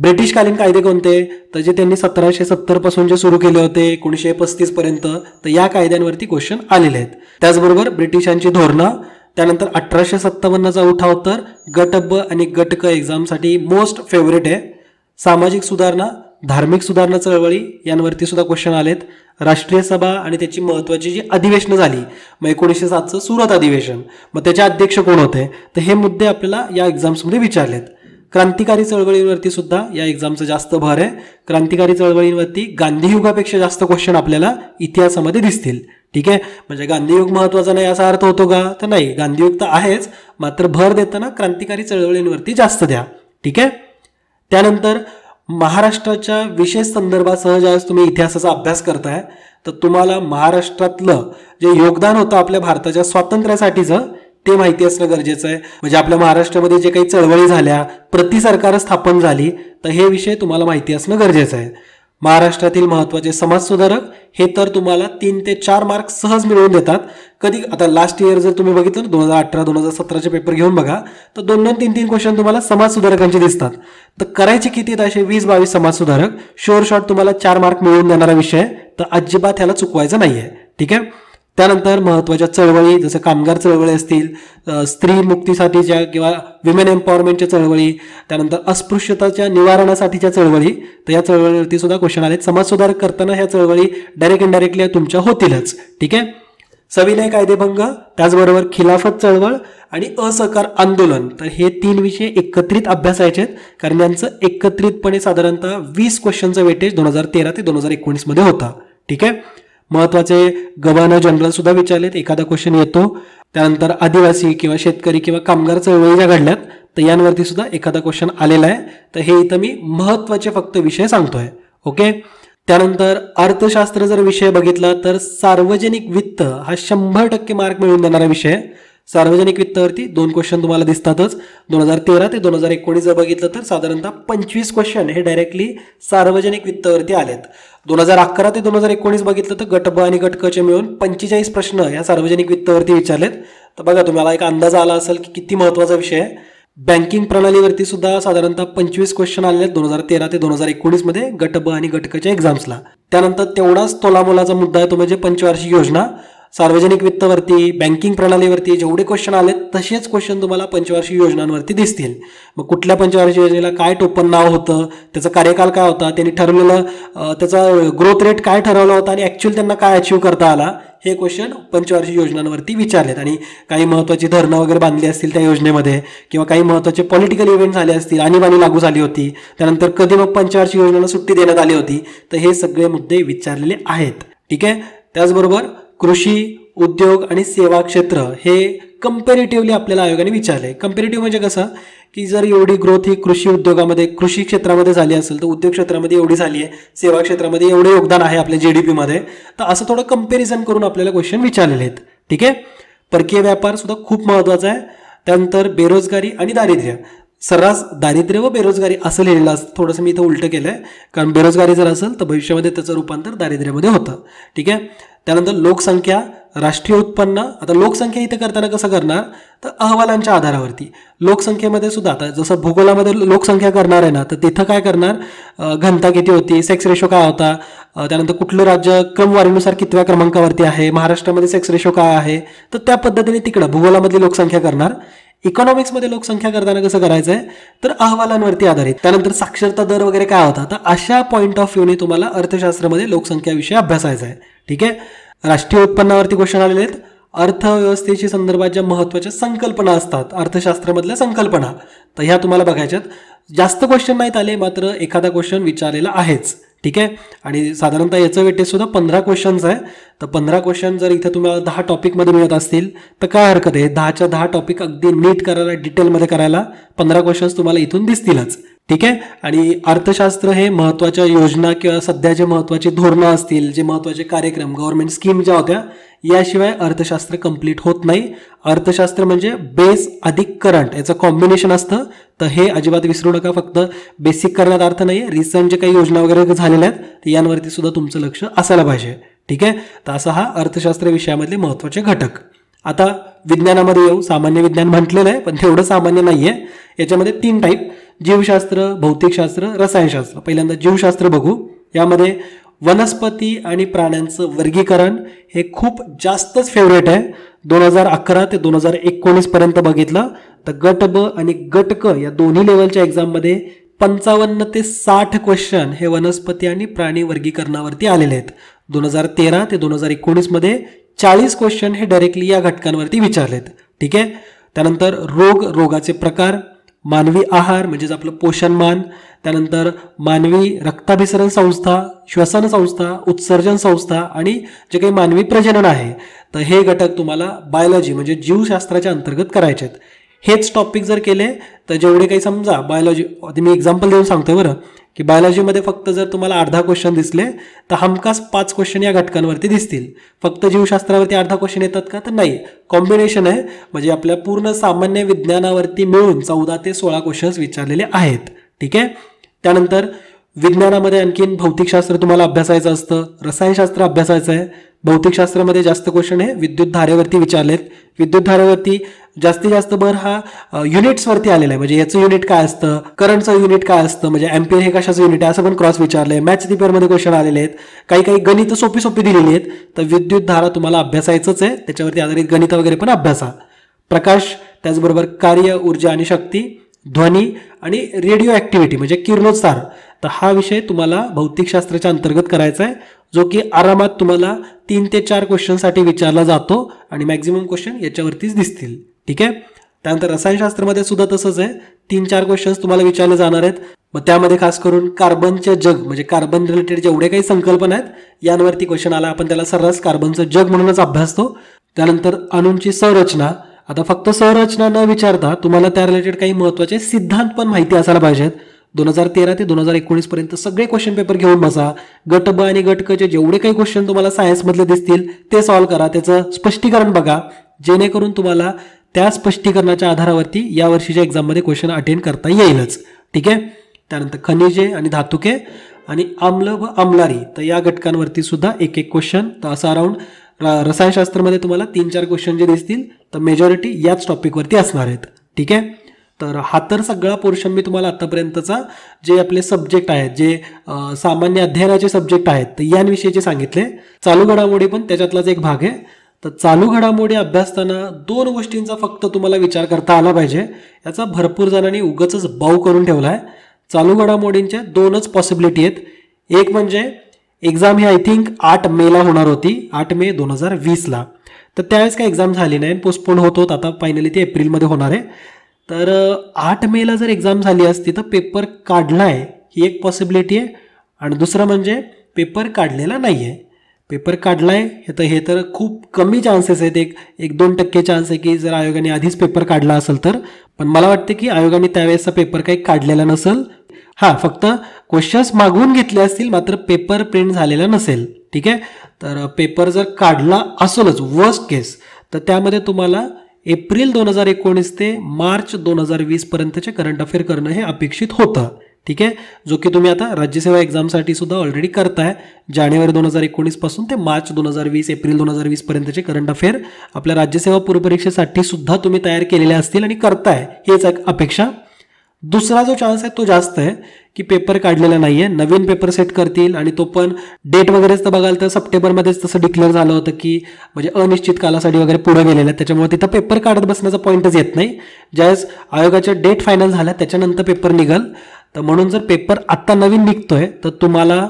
ब्रिटिशकालीन कायदे कोणते तर जे त्यांनी सतराशे सत्तर पासून जे सुरू केले होते एकोणीसशे पस्तीस पर्यंत तर या कायद्यांवरती क्वेश्चन आलेले आहेत त्याचबरोबर ब्रिटिशांची धोरणं त्यानंतर अठराशे सत्तावन्नचा उठाव तर गटब आणि गटक एक्झामसाठी मोस्ट फेवरेट आहे सामाजिक सुधारणा धार्मिक सुधारणा चळवळी यांवरती सुद्धा क्वेश्चन आलेत राष्ट्रीय सभा आणि त्याची महत्वाची जी अधिवेशनं झाली मग एकोणीसशे सातचं सुरत अधिवेशन मग त्याचे अध्यक्ष कोण होते तर हे मुद्दे आपल्याला या एक्झाम्समध्ये विचारलेत क्रांतिकारी चळवळींवरती सुद्धा या एक्झामचं जास्त भर आहे क्रांतिकारी चळवळींवरती गांधीयुगापेक्षा जास्त क्वेश्चन आपल्याला इतिहासामध्ये दिसतील ठीक आहे म्हणजे गांधीयुग महत्वाचा नाही असा अर्थ होतो का तर नाही गांधीयुग तर आहेच मात्र भर देताना क्रांतिकारी चळवळींवरती जास्त द्या ठीक आहे त्यानंतर महाराष्ट्राच्या विशेष संदर्भासह ज्यावेळेस तुम्ही इतिहासाचा अभ्यास करताय तर तुम्हाला महाराष्ट्रातलं जे योगदान होतं आपल्या भारताच्या स्वातंत्र्यासाठीचं ते माहिती असणं गरजेचं आहे म्हणजे आपल्या महाराष्ट्रामध्ये जे काही चळवळी झाल्या प्रति सरकार स्थापन झाली तर हे विषय तुम्हाला माहिती असणं गरजेचं आहे महाराष्ट्रातील महत्त्वाचे समाजसुधारक हे तर तुम्हाला तीन ते चार मार्क सहज मिळवून देतात कधी आता लास्ट इयर जर तुम्ही बघितलं दोन हजार अठरा दोन हजार सतराचे पेपर घेऊन बघा तर दोन दोन तीन तीन क्वेश्चन तुम्हाला समाजसुधारकांचे दिसतात तर करायचे किती आहेत असे वीस बावीस समाजसुधारक शोर तुम्हाला चार मार्क मिळवून देणारा विषय तर अजिबात ह्याला चुकवायचा नाहीये ठीक आहे त्यानंतर महत्वाच्या चळवळी जसं कामगार चळवळी असतील स्त्री मुक्तीसाठीच्या किंवा विमेन एम्पॉवरमेंटच्या चळवळी त्यानंतर अस्पृश्यताच्या निवारणासाठीच्या चळवळी तर या चळवळीवरती सुद्धा क्वेश्चन आले समाजसुधार करताना ह्या चळवळी डायरेक्ट इनडायरेक्टली तुमच्या होतीलच ठीक आहे सविनय कायदेभंग त्याचबरोबर खिलाफत चळवळ आणि असहकार आंदोलन तर हे तीन विषय एकत्रित अभ्यासायचे आहेत कारण यांचं एकत्रितपणे साधारणतः वीस क्वेश्चनचं वेटेज दोन हजार तेरा ते दोन हजार एकोणीसमध्ये होता ठीक आहे महत्वाचे गव्हर्नर जनरल सुद्धा विचारलेत एखादा क्वेश्चन येतो त्यानंतर आदिवासी किंवा शेतकरी किंवा कामगार चळवळी ज्या घडल्यात तर यांवरती सुद्धा एखादा क्वेश्चन आलेला आहे तर हे इथं मी महत्वाचे फक्त विषय सांगतोय ओके त्यानंतर अर्थशास्त्र जर विषय बघितला तर सार्वजनिक वित्त हा शंभर टक्के मार्क मिळवून देणारा विषय सार्वजनिक वित्तावरती दोन क्वेश्चन तुम्हाला दिसतातच दोन हजार तेरा ते दोन हजार एकोणीस जर बघितलं तर साधारणतः पंचवीस क्वेश्चन हे डायरेक्टली सार्वजनिक वित्तावरती आलेत दोन हजार अकरा ते दोन हजार एकोणीस बघितलं तर गट ब आणि गट कचे मिळून पंचेचाळीस प्रश्न या सार्वजनिक वित्तावरती विचारलेत तर बघा तुम्हाला एक अंदाज आला असेल की किती महत्वाचा विषय आहे बँकिंग प्रणालीवरती सुद्धा साधारणतः पंचवीस क्वेश्चन आलेले आहेत दोन हजार तेरा ते दोन हजार एकोणीसमध्ये गट ब आणि गटकच्या एक्झाम्सला त्यानंतर तेवढाच तोलामोलाचा मुद्दा आहे तो म्हणजे पंचवार्षिक योजना सार्वजनिक वित्तवरती बँकिंग प्रणालीवरती जेवढे क्वेश्चन आलेत तसेच क्वेश्चन तुम्हाला पंचवार्षिक योजनांवरती दिसतील मग कुठल्या पंचवार्षिक योजनेला काय टोपन नाव होतं त्याचा कार्यकाल काय होता त्यांनी ठरवलेलं त्याचा ग्रोथ रेट काय ठरवला होता आणि ॲक्च्युअल त्यांना काय अचीव करता आला हे क्वेश्चन पंचवार्षिक योजनांवरती विचारलेत आणि काही महत्त्वाची धरणं वगैरे बांधली असतील त्या योजनेमध्ये किंवा काही महत्त्वाचे पॉलिटिकल इव्हेंट झाले असतील आणीबाणी लागू झाली होती त्यानंतर कधी मग पंचवार्षिक योजनेला सुट्टी देण्यात आली होती तर हे सगळे मुद्दे विचारलेले आहेत ठीक आहे त्याचबरोबर कृषी उद्योग आणि सेवा क्षेत्र हे कम्पेरेटिव्हली आपल्याला आयोगाने विचारले कम्पेरेटिव्ह म्हणजे कसं की जर एवढी ग्रोथ ही कृषी उद्योगामध्ये कृषी क्षेत्रामध्ये झाली असेल तर उद्योग क्षेत्रामध्ये एवढी झाली आहे सेवा क्षेत्रामध्ये एवढे योगदान आहे आपल्या जे डी पीमध्ये तर असं थोडं कम्पेरिझन करून आपल्याला क्वेश्चन विचारलेले आहेत ठीक आहे परकीय व्यापार सुद्धा खूप महत्वाचा आहे त्यानंतर बेरोजगारी आणि दारिद्र्य सर्रास दारिद्र्य व बेरोजगारी असं लिहिलेलं असतं थोडंसं मी इथं उलटं केलं आहे कारण बेरोजगारी जर असेल तर भविष्यामध्ये त्याचं रूपांतर दारिद्र्यामध्ये होतं ठीक आहे त्यानंतर लोकसंख्या राष्ट्रीय उत्पन्न आता लोकसंख्या इथं करताना कसं करणार तर अहवालांच्या आधारावरती लोकसंख्येमध्ये सुद्धा आता जसं भूगोलामध्ये लोकसंख्या करणार आहे ना तर तिथं काय करणार घनता किती होती सेक्स रेशो काय होता त्यानंतर कुठलं राज्य क्रमवारीनुसार कितव्या क्रमांकावरती आहे महाराष्ट्रामध्ये सेक्स रेशो काय आहे तर त्या पद्धतीने तिकडं भूगोलामधली लोकसंख्या करणार इकॉनॉमिक्समध्ये लोकसंख्या करताना कसं करायचं आहे तर अहवालांवरती आधारित त्यानंतर साक्षरता दर वगैरे काय होता तर अशा पॉईंट ऑफ व्ह्यूने तुम्हाला अर्थशास्त्रामध्ये लोकसंख्याविषयी अभ्यासायचा आहे ठीक आहे राष्ट्रीय उत्पन्नावरती क्वेश्चन आलेले आहेत अर्थव्यवस्थेशी संदर्भात ज्या महत्त्वाच्या संकल्पना असतात अर्थशास्त्रामधल्या संकल्पना तर ह्या तुम्हाला बघायच्यात जास्त क्वेश्चन नाहीत आले मात्र एखादा क्वेश्चन विचारलेला आहेच ठीक आहे आणि साधारणतः याचं वेटेजसुद्धा पंधरा क्वेश्चन्स आहे तर पंधरा क्वेश्चन जर इथे तुम्हाला दहा मध्ये मिळत असतील तर काय हरकत आहे दहाच्या दहा टॉपिक अगदी नीट करायला डिटेलमध्ये करायला पंधरा क्वेश्चन्स तुम्हाला इथून दिसतीलच ठीक आहे आणि अर्थशास्त्र हे महत्त्वाच्या योजना किंवा सध्या जे महत्त्वाचे धोरणं असतील जे महत्त्वाचे कार्यक्रम गव्हर्नमेंट स्कीम ज्या होत्या याशिवाय अर्थशास्त्र कंप्लीट होत नाही अर्थशास्त्र म्हणजे बेस अधिक करंट याचं कॉम्बिनेशन असतं तर हे अजिबात विसरू नका फक्त बेसिक करण्यात अर्थ नाही आहे रिसेंट जे काही योजना वगैरे झालेल्या आहेत यांवरती सुद्धा तुमचं लक्ष असायला पाहिजे ठीक आहे तर असा हा अर्थशास्त्र विषयामधले महत्त्वाचे घटक आता विज्ञानामध्ये येऊ सामान्य विज्ञान म्हटलेलं आहे पण तेवढं सामान्य नाही आहे याच्यामध्ये तीन टाईप जीवशास्त्र भौतिकशास्त्र रसायनशास्त्र पहिल्यांदा जीवशास्त्र बघू यामध्ये वनस्पती आणि प्राण्यांचं वर्गीकरण हे खूप जास्तच फेवरेट आहे दोन हजार अकरा ते दोन हजार एकोणीसपर्यंत बघितलं तर गट ब आणि गट क या दोन्ही लेवलच्या एक्झाममध्ये पंचावन्न ते साठ क्वेश्चन हे वनस्पती आणि प्राणी वर्गीकरणावरती आलेले आहेत दोन हजार तेरा ते दोन हजार एकोणीसमध्ये चाळीस क्वेश्चन हे डायरेक्टली या घटकांवरती विचारलेत ठीक आहे त्यानंतर रोग रोगाचे प्रकार मानवी आहार म्हणजेच आपलं पोषणमान त्यानंतर मानवी रक्ताभिसरण संस्था श्वसन संस्था उत्सर्जन संस्था आणि जे काही मानवी प्रजनन आहे तर हे घटक तुम्हाला बायोलॉजी म्हणजे जीवशास्त्राच्या अंतर्गत करायचे आहेत हेच टॉपिक जर केले तर जेवढे काही समजा बायोलॉजी मी एक्झाम्पल देऊन सांगतोय बरं की बायोलॉजीमध्ये फक्त जर तुम्हाला अर्धा क्वेश्चन दिसले तर हमखास पाच क्वेश्चन या घटकांवरती दिसतील फक्त जीवशास्त्रावरती अर्धा क्वेश्चन येतात का तर नाही कॉम्बिनेशन आहे म्हणजे आपल्या पूर्ण सामान्य विज्ञानावरती मिळून चौदा ते सोळा क्वेश्चन्स विचारलेले आहेत ठीक आहे त्यानंतर विज्ञानामध्ये आणखीन भौतिकशास्त्र तुम्हाला अभ्यासायचं असतं रसायनशास्त्र अभ्यासायचं आहे भौतिकशास्त्रामध्ये जास्त क्वेश्चन हे विद्युत धारेवरती विचारलेत विद्युत धारेवरती जास्तीत जास्त भर हा युनिट्सवरती आलेला आहे म्हणजे याचं युनिट काय असतं करंटचं युनिट काय असतं म्हणजे एम्पियर हे कशाचं युनिट आहे असं पण क्रॉस विचारलंय मॅथ्स पेपरमध्ये क्वेश्चन आलेले आहेत काही काही गणित सोपी सोपी दिलेली आहेत तर विद्युत धारा तुम्हाला अभ्यासायचंच आहे त्याच्यावरती आधारित गणित वगैरे पण अभ्यासा प्रकाश त्याचबरोबर कार्य ऊर्जा आणि शक्ती ध्वनी आणि रेडिओ ऍक्टिव्हिटी म्हणजे किरणोत्सार तर हा विषय तुम्हाला भौतिकशास्त्राच्या अंतर्गत करायचा आहे जो की आरामात तुम्हाला तीन ते चार क्वेश्चनसाठी विचारला जातो आणि मॅक्झिमम क्वेश्चन याच्यावरतीच दिसतील ठीक आहे त्यानंतर रसायनशास्त्रामध्ये सुद्धा तसंच आहे तीन चार क्वेश्चन्स तुम्हाला विचारले जाणार आहेत मग त्यामध्ये खास करून कार्बनचे जग म्हणजे कार्बन रिलेटेड जेवढे काही संकल्पना आहेत यांवरती क्वेश्चन आला आपण त्याला सर्रास कार्बनचं जग म्हणूनच अभ्यासतो त्यानंतर अणूंची संरचना आता फक्त संरचना न विचारता तुम्हाला त्या रिलेटेड काही महत्त्वाचे सिद्धांत पण माहिती असायला पाहिजेत दोन हजार तेरा ते दोन हजार एकोणीस पर्यंत सगळे क्वेश्चन पेपर घेऊन बसा गट ब आणि गट कचे जेवढे काही क्वेश्चन तुम्हाला सायन्समधले दिसतील ते सॉल्व्ह करा त्याचं स्पष्टीकरण बघा जेणेकरून तुम्हाला त्या स्पष्टीकरणाच्या आधारावरती या वर्षीच्या एक्झाममध्ये क्वेश्चन अटेंड करता येईलच ठीक आहे त्यानंतर खनिजे आणि धातुके आणि आम्ल व आमलारी तर या घटकांवरती सुद्धा एक एक क्वेश्चन तर असं अराउंड रसायनशास्त्रामध्ये तुम्हाला तीन चार क्वेश्चन जे दिसतील तर मेजॉरिटी याच टॉपिकवरती असणार आहेत ठीक आहे तर हा तर सगळा पोर्शन मी तुम्हाला आत्तापर्यंतचा जे आपले सब्जेक्ट आहेत जे सामान्य अध्ययनाचे सब्जेक्ट आहेत तर यांविषयी जे सांगितले चालू घडामोडी पण त्याच्यातलाच एक भाग आहे तर चालू घडामोडी अभ्यासताना दोन गोष्टींचा फक्त तुम्हाला विचार करता आला पाहिजे याचा भरपूर जणांनी उगच बाऊ करून ठेवला आहे चालू घडामोडींच्या दोनच पॉसिबिलिटी आहेत एक म्हणजे एक्झाम ही आय थिंक आठ मेला होणार होती आठ मे दोन हजार वीसला तर त्यावेळेस काय एक्झाम झाली नाही पोस्टपोन होत होत आता फायनली ती एप्रिलमध्ये होणार आहे तर आठ मेला जर एक्झाम झाली असती तर पेपर काढला आहे ही एक पॉसिबिलिटी आहे आणि दुसरं म्हणजे पेपर काढलेला नाही आहे पेपर काढला आहे तर हे तर खूप कमी चान्सेस आहेत एक एक दोन टक्के चान्स आहे की जर आयोगाने आधीच पेपर काढला असेल तर पण मला वाटते की आयोगाने त्यावेळेसचा पेपर काही काढलेला नसेल हां फक्त क्वेश्चन्स मागवून घेतले असतील मात्र पेपर प्रिंट झालेला नसेल ठीक आहे तर पेपर जर काढला असेलच वर्स्ट केस तर त्यामध्ये तुम्हाला एप्रिल दोन हजार एकोणीस ते मार्च दोन हजार वीसपर्यंतचे करंट अफेअर करणं हे अपेक्षित होतं ठीक आहे जो की तुम्ही आता राज्यसेवा एक्झामसाठी सुद्धा ऑलरेडी करताय जानेवारी दोन हजार एकोणीसपासून ते मार्च दोन हजार वीस एप्रिल दोन हजार वीसपर्यंतचे करंट अफेअर आपल्या राज्यसेवा पूर्वपरीक्षेसाठी सुद्धा तुम्ही तयार केलेले असतील आणि करताय हेच एक अपेक्षा दुसरा जो चान्स आहे तो जास्त आहे की पेपर काढलेला नाही आहे नवीन पेपर सेट करतील आणि तो पण डेट वगैरेच तर बघाल तर सप्टेंबरमध्येच तसं डिक्लेअर झालं होतं की म्हणजे अनिश्चित कालासाठी वगैरे पुढं गेलेलं आहे त्याच्यामुळे तिथं पेपर काढत बसण्याचा पॉईंटच येत नाही ज्यावेळेस आयोगाच्या डेट फायनल झाल्या त्याच्यानंतर पेपर निघाल तर म्हणून जर पेपर आत्ता नवीन निघतोय तर तुम्हाला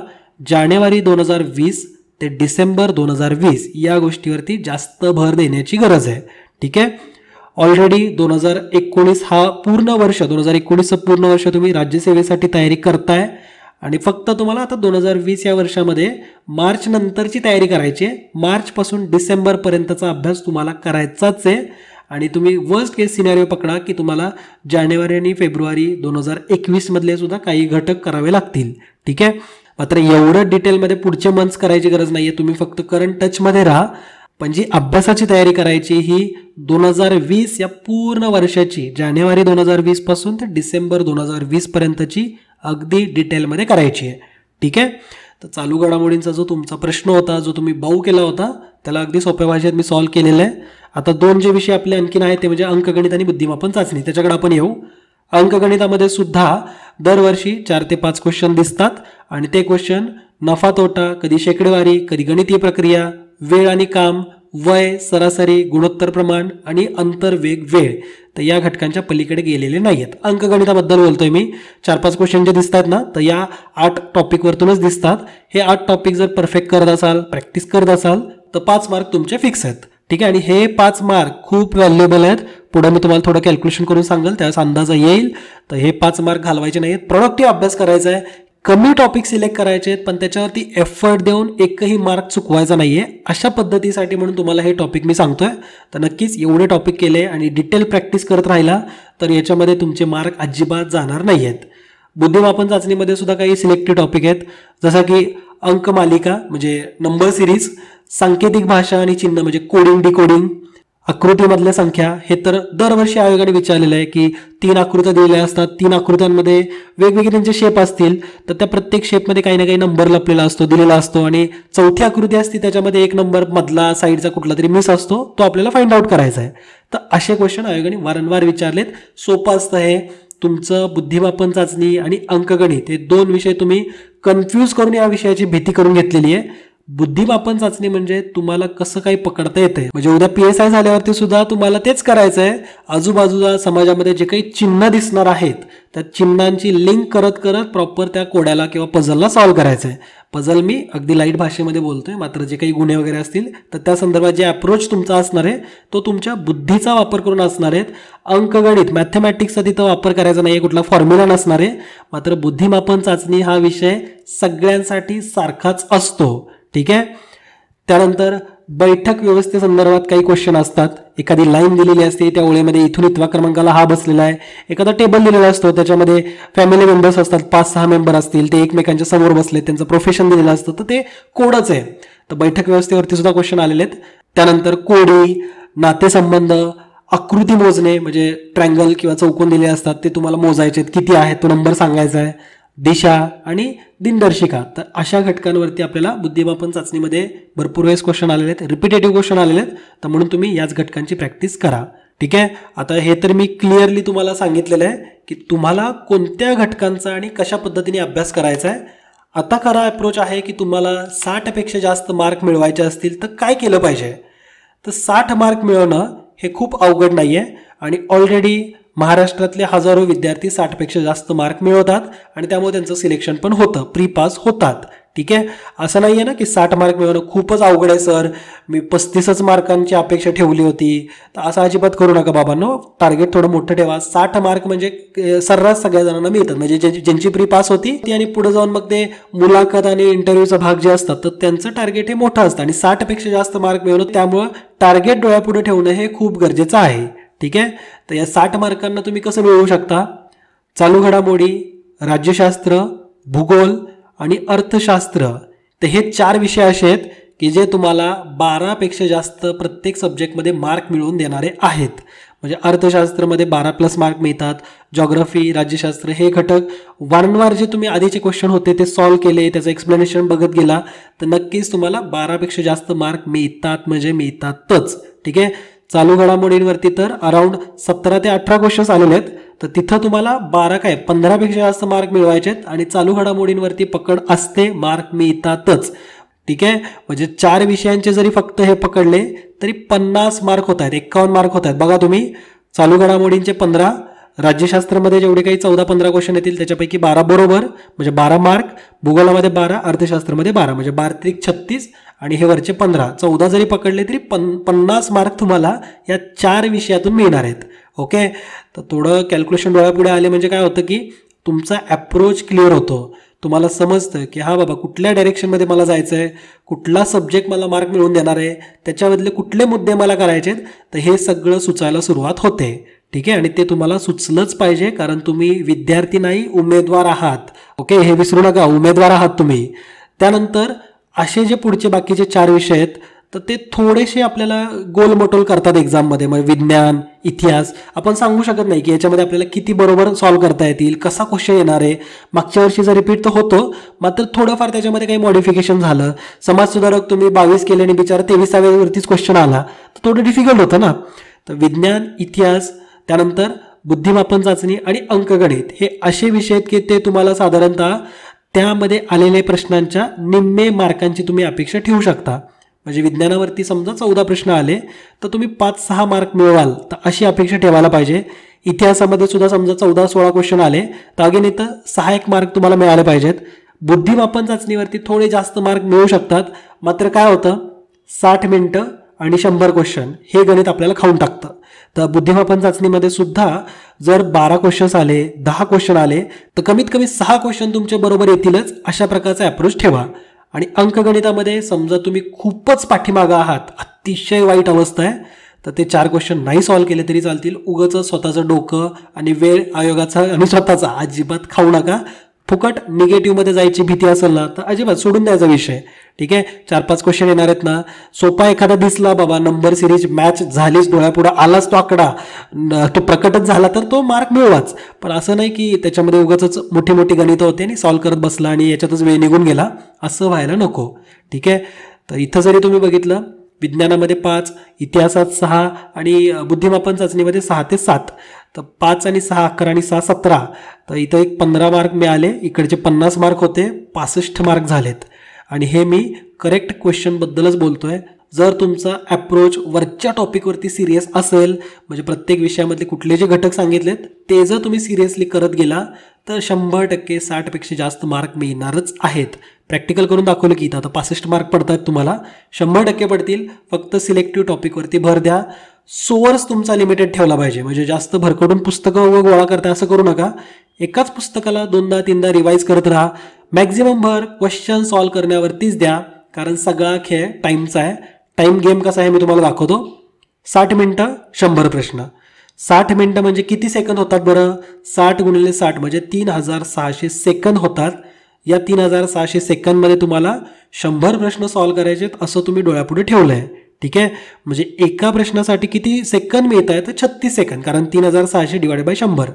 जानेवारी दोन हजार वीस ते डिसेंबर दोन हजार वीस या गोष्टीवरती जास्त भर देण्याची गरज आहे ठीक आहे ऑलरेडी दोन हजार एकोणीस हा पूर्ण वर्ष दोन हजार एकोणीस पूर्ण वर्ष तुम्ही राज्यसेवेसाठी तयारी करताय आणि फक्त तुम्हाला आता दोन हजार वीस या वर्षामध्ये मार्च नंतरची तयारी करायची आहे मार्चपासून डिसेंबरपर्यंतचा अभ्यास तुम्हाला करायचाच आहे आणि तुम्ही वर्स्ट केस सिनॅरिओ पकडा की तुम्हाला जानेवारी आणि फेब्रुवारी दोन हजार मधले सुद्धा काही घटक करावे लागतील ठीक आहे मात्र एवढं डिटेलमध्ये पुढचे मंथ्स करायची गरज नाहीये तुम्ही फक्त करंट टचमध्ये राहा पण म्हणजे जी अभ्यासाची तयारी करायची ही दोन हजार वीस या पूर्ण वर्षाची जानेवारी दोन हजार वीसपासून ते डिसेंबर दोन हजार वीसपर्यंतची अगदी डिटेलमध्ये करायची आहे ठीक आहे तर चालू घडामोडींचा जो तुमचा प्रश्न होता जो तुम्ही बाऊ केला होता त्याला अगदी सोप्या भाषेत मी सॉल्व्ह केलेलं आहे आता दोन जे विषय आपले आणखीन आहेत ते म्हणजे अंकगणित आणि बुद्धिमापन चाचणी त्याच्याकडे आपण येऊ अंकगणितामध्ये सुद्धा दरवर्षी चार ते पाच क्वेश्चन दिसतात आणि ते क्वेश्चन नफा तोटा कधी शेकडेवारी कधी गणितीय प्रक्रिया वेळ आणि काम वय सरासरी गुणोत्तर प्रमाण आणि अंतर वेग वेळ तर या घटकांच्या पलीकडे गेलेले नाही आहेत अंकगणिताबद्दल बोलतोय मी चार पाच क्वेश्चन जे दिसतात ना तर या आठ टॉपिकवरतूनच दिसतात हे आठ टॉपिक जर परफेक्ट करत असाल प्रॅक्टिस करत असाल तर पाच मार्क तुमचे फिक्स आहेत ठीक आहे आणि हे पाच मार्क खूप व्हॅल्युएबल आहेत पुढे मी तुम्हाला थोडं कॅल्क्युलेशन करून सांगेल त्यास अंदाज येईल तर हे पाच मार्क घालवायचे नाहीत प्रोडक्टिव्ह अभ्यास करायचा आहे कमी टॉपिक सिलेक्ट करायचे आहेत पण त्याच्यावरती एफर्ट देऊन एकही मार्क चुकवायचा नाही आहे अशा पद्धतीसाठी म्हणून तुम्हाला हे टॉपिक मी सांगतोय तर नक्कीच एवढे टॉपिक केले आणि डिटेल प्रॅक्टिस करत राहिला तर याच्यामध्ये तुमचे मार्क अजिबात जाणार नाही आहेत बुद्धिमापन चाचणीमध्ये सुद्धा काही सिलेक्टेड टॉपिक आहेत जसं की अंक मालिका म्हणजे नंबर सिरीज सांकेतिक भाषा आणि चिन्ह म्हणजे कोडिंग डिकोडिंग आकृतीमधल्या संख्या हे तर दरवर्षी आयोगाने विचारलेलं आहे की तीन आकृत्या दिलेल्या असतात तीन आकृत्यांमध्ये वेगवेगळे त्यांचे शेप असतील तर त्या प्रत्येक शेपमध्ये काही ना काही नंबर लपलेला असतो दिलेला असतो आणि चौथी आकृती असते त्याच्यामध्ये एक नंबर मधला साईडचा कुठला तरी मिस असतो तो आपल्याला फाइंड आउट करायचा आहे तर असे क्वेश्चन आयोगाने वारंवार विचारलेत सोपं असतं हे तुमचं बुद्धिमापन चाचणी आणि अंकगणित हे दोन विषय तुम्ही कन्फ्यूज करून या विषयाची भीती करून घेतलेली आहे बुद्धिमापन चाचणी म्हणजे तुम्हाला कसं काही पकडता येते म्हणजे उद्या पी एस आय झाल्यावरती सुद्धा तुम्हाला तेच करायचं आहे आजूबाजूला समाजामध्ये जे काही चिन्ह दिसणार आहेत त्या चिन्हांची लिंक करत करत प्रॉपर त्या कोड्याला किंवा पझलला सॉल्व्ह करायचं आहे पझल मी अगदी लाईट भाषेमध्ये बोलतोय मात्र जे काही गुन्हे वगैरे असतील तर त्या संदर्भात जे अप्रोच तुमचा असणार आहे तो तुमच्या बुद्धीचा वापर करून असणार आहेत अंकगणित मॅथमॅटिक्सचा तिथं वापर करायचा नाही कुठला फॉर्म्युला नसणार आहे मात्र बुद्धिमापन चाचणी हा विषय सगळ्यांसाठी सारखाच असतो ठीक आहे त्यानंतर बैठक व्यवस्थेसंदर्भात काही क्वेश्चन असतात एखादी लाईन दिलेली असते त्या ओळीमध्ये इथून इथवा क्रमांकाला हा बसलेला आहे एखादा टेबल दिलेला असतो त्याच्यामध्ये फॅमिली मेंबर्स असतात पाच सहा मेंबर असतील ते एकमेकांच्या समोर बसले त्यांचं प्रोफेशन दिलेलं असतं तर ते कोडच आहे तर बैठक व्यवस्थेवरती सुद्धा क्वेश्चन आलेले आहेत त्यानंतर कोडी नातेसंबंध आकृती मोजणे म्हणजे ट्रँगल किंवा चौकोन दिले असतात ते तुम्हाला मोजायचे आहेत किती आहेत तो नंबर सांगायचा आहे दिशा आणि दिनदर्शिका तर अशा घटकांवरती आपल्याला बुद्धिमापन चाचणीमध्ये भरपूर वेळेस क्वेश्चन आलेले आहेत रिपिटेटिव्ह क्वेश्चन आलेले आहेत तर म्हणून तुम्ही याच घटकांची प्रॅक्टिस करा ठीक आहे आता हे तर मी क्लिअरली तुम्हाला सांगितलेलं आहे की तुम्हाला कोणत्या घटकांचा आणि कशा पद्धतीने अभ्यास करायचा आहे आता खरा अप्रोच आहे की तुम्हाला साठपेक्षा जास्त मार्क मिळवायचे असतील तर काय केलं पाहिजे तर साठ मार्क मिळवणं हे खूप अवघड नाही आहे आणि ऑलरेडी महाराष्ट्रातले हजारो विद्यार्थी साठपेक्षा जास्त मार्क मिळवतात आणि त्यामुळे त्यांचं सिलेक्शन पण होतं प्री पास होतात ठीक आहे असं नाही आहे ना की साठ मार्क मिळवणं खूपच अवघड आहे सर मी पस्तीसच मार्कांची अपेक्षा ठेवली होती तर असं अजिबात करू नका बाबांनो टार्गेट थोडं मोठं ठेवा साठ मार्क म्हणजे सर्रास सगळ्या जणांना मिळतात म्हणजे ज्यांची प्री पास होती ती आणि पुढे जाऊन मग ते मुलाखत आणि इंटरव्ह्यूचा भाग जे असतात तर त्यांचं टार्गेट हे मोठं असतं आणि साठपेक्षा जास्त मार्क मिळवणं त्यामुळं टार्गेट डोळ्यापुढे ठेवणं हे खूप गरजेचं आहे ठीक आहे तर या साठ मार्कांना तुम्ही कसं मिळवू शकता चालू घडामोडी राज्यशास्त्र भूगोल आणि अर्थशास्त्र तर हे चार विषय असे आहेत की जे तुम्हाला बारापेक्षा जास्त प्रत्येक सब्जेक्टमध्ये मार्क मिळवून देणारे आहेत म्हणजे अर्थशास्त्रामध्ये बारा प्लस मार्क मिळतात जॉग्रफी राज्यशास्त्र हे घटक वारंवार जे तुम्ही आधीचे क्वेश्चन होते ते सॉल्व्ह केले त्याचं एक्सप्लेनेशन बघत गेला तर नक्कीच तुम्हाला बारापेक्षा जास्त मार्क मिळतात म्हणजे मिळतातच ठीक आहे चालू घडामोडींवरती तर अराऊंड सतरा ते अठरा क्वेश्चन्स आलेले आहेत तर तिथं तुम्हाला बारा काय पंधरापेक्षा जास्त मार्क मिळवायचे आहेत आणि चालू घडामोडींवरती पकड असते मार्क मिळतातच ठीक आहे म्हणजे चार विषयांचे जरी फक्त हे पकडले तरी पन्नास मार्क होत आहेत एक्कावन्न मार्क होत आहेत बघा तुम्ही चालू घडामोडींचे पंधरा राज्यशास्त्रामध्ये जेवढे काही चौदा पंधरा क्वेश्चन येतील त्याच्यापैकी बारा बरोबर म्हणजे बारा मार्क भूगोलामध्ये बारा अर्थशास्त्रामध्ये बारा म्हणजे बारा त्रिक छत्तीस आणि हे वरचे पंधरा चौदा जरी पकडले तरी पन पन्नास मार्क तुम्हाला या चार विषयातून मिळणार आहेत ओके तर थोडं कॅल्क्युलेशन डोळ्यापुढे आले म्हणजे काय होतं की तुमचा ॲप्रोच क्लिअर होतो तुम्हाला समजतं की हा बाबा कुठल्या डायरेक्शनमध्ये मला जायचं आहे कुठला सब्जेक्ट मला मार्क मिळवून देणार आहे त्याच्यामधले कुठले मुद्दे मला करायचे आहेत तर हे सगळं सुचायला सुरुवात होते ठीक आहे आणि ते तुम्हाला सुचलंच पाहिजे कारण तुम्ही विद्यार्थी नाही उमेदवार आहात ओके हे विसरू नका उमेदवार आहात तुम्ही त्यानंतर असे जे पुढचे बाकीचे चार विषय आहेत तर ते थोडेसे आपल्याला गोलमटोल करतात एक्झाममध्ये म्हणजे विज्ञान इतिहास आपण सांगू शकत नाही की याच्यामध्ये आपल्याला किती बरोबर सॉल्व्ह करता येतील कसा क्वेश्चन येणार आहे मागच्या वर्षी जर रिपीट तर होतो मात्र थोडंफार त्याच्यामध्ये काही मॉडिफिकेशन झालं समाजसुधारक तुम्ही बावीस केले आणि बिचारा तेवीसाव्यावरतीच क्वेश्चन आला तर थोडं डिफिकल्ट होतं ना तर विज्ञान इतिहास त्यानंतर बुद्धिमापन चाचणी आणि अंकगणित हे असे विषय आहेत की ते तुम्हाला साधारणतः त्यामध्ये आलेले प्रश्नांच्या निम्मे मार्कांची तुम्ही अपेक्षा ठेवू शकता म्हणजे विज्ञानावरती समजा चौदा प्रश्न आले तर तुम्ही पाच सहा मार्क मिळवाल तर अशी अपेक्षा ठेवायला पाहिजे इतिहासामध्ये सुद्धा समजा चौदा सोळा क्वेश्चन आले तर अगेन इथं सहा एक मार्क तुम्हाला मिळाले पाहिजेत बुद्धिमापन चाचणीवरती थोडे जास्त मार्क मिळू शकतात मात्र काय होतं साठ मिनटं आणि शंभर क्वेश्चन हे गणित आपल्याला खाऊन टाकतं तर बुद्धिमापन चाचणीमध्ये सुद्धा जर बारा क्वेश्चन्स आले दहा क्वेश्चन आले तर कमीत कमी सहा क्वेश्चन तुमच्या बरोबर येतीलच अशा प्रकारचा अप्रोच ठेवा आणि अंकगणितामध्ये समजा तुम्ही खूपच पाठीमागा आहात अतिशय वाईट अवस्था आहे तर ते चार क्वेश्चन नाही सॉल्व्ह केले तरी चालतील उगंच स्वतःचं डोकं आणि वेळ आयोगाचा आणि स्वतःचा अजिबात खाऊ नका फुकट निगेटिव्हमध्ये जायची भीती असेल ना तर अजिबात सोडून द्यायचा विषय ठीक आहे चार पाच क्वेश्चन येणार आहेत ना सोपा एखादा दिसला बाबा नंबर सिरीज मॅच झालीच डोळ्यापुढे आलाच तो आकडा तो प्रकटच झाला तर तो मार्क मिळवाच पण असं नाही की त्याच्यामध्ये उगाच मोठी मोठी गणित होते आणि सॉल्व्ह करत बसला आणि याच्यातच वेळ निघून गेला असं व्हायला नको ठीक आहे तर इथं जरी तुम्ही बघितलं विज्ञानामध्ये पाच इतिहासात सहा आणि बुद्धिमापन चाचणीमध्ये सहा ते सात तर पाच आणि सहा अकरा आणि सहा सतरा तर इथं एक पंधरा मार्क मिळाले इकडचे पन्नास मार्क होते पासष्ट मार्क झालेत आणि हे मी करेक्ट क्वेश्चनबद्दलच बोलतो आहे जर तुमचा ॲप्रोच वरच्या टॉपिकवरती सिरियस असेल म्हणजे प्रत्येक विषयामधले कुठले जे घटक सांगितलेत ते जर तुम्ही सिरियसली करत गेला तर शंभर टक्के साठपेक्षा जास्त मार्क मिळणारच आहेत प्रॅक्टिकल करून दाखवलं की इथं आता पासष्ट मार्क पडतात तुम्हाला शंभर टक्के पडतील फक्त सिलेक्टिव्ह टॉपिकवरती भर द्या सोवर्स तुमचा लिमिटेड ठेवला पाहिजे म्हणजे जास्त भरकटून पुस्तकं गोळा करता असं करू नका एकाच पुस्तकाला दोनदा तीनदा रिवाईज करत राहा मॅक्झिमम भर क्वेश्चन सॉल्व करण्यावरतीच द्या कारण सगळा खेळ टाईमचा आहे टाईम गेम कसा आहे मी तुम्हाला दाखवतो साठ मिनटं शंभर प्रश्न साठ मिनटं म्हणजे किती सेकंद होतात बरं साठ गुणिले साठ म्हणजे तीन हजार सहाशे सेकंद होतात या तीन हजार सहाशे सेकंदमध्ये तुम्हाला शंभर प्रश्न सॉल्व करायचे आहेत असं तुम्ही डोळ्यापुढे ठेवलं आहे ठीक आहे म्हणजे एका प्रश्नासाठी किती सेकंद मिळत आहे तर छत्तीस सेकंद कारण तीन हजार सहाशे डिवाइड बाय शंभर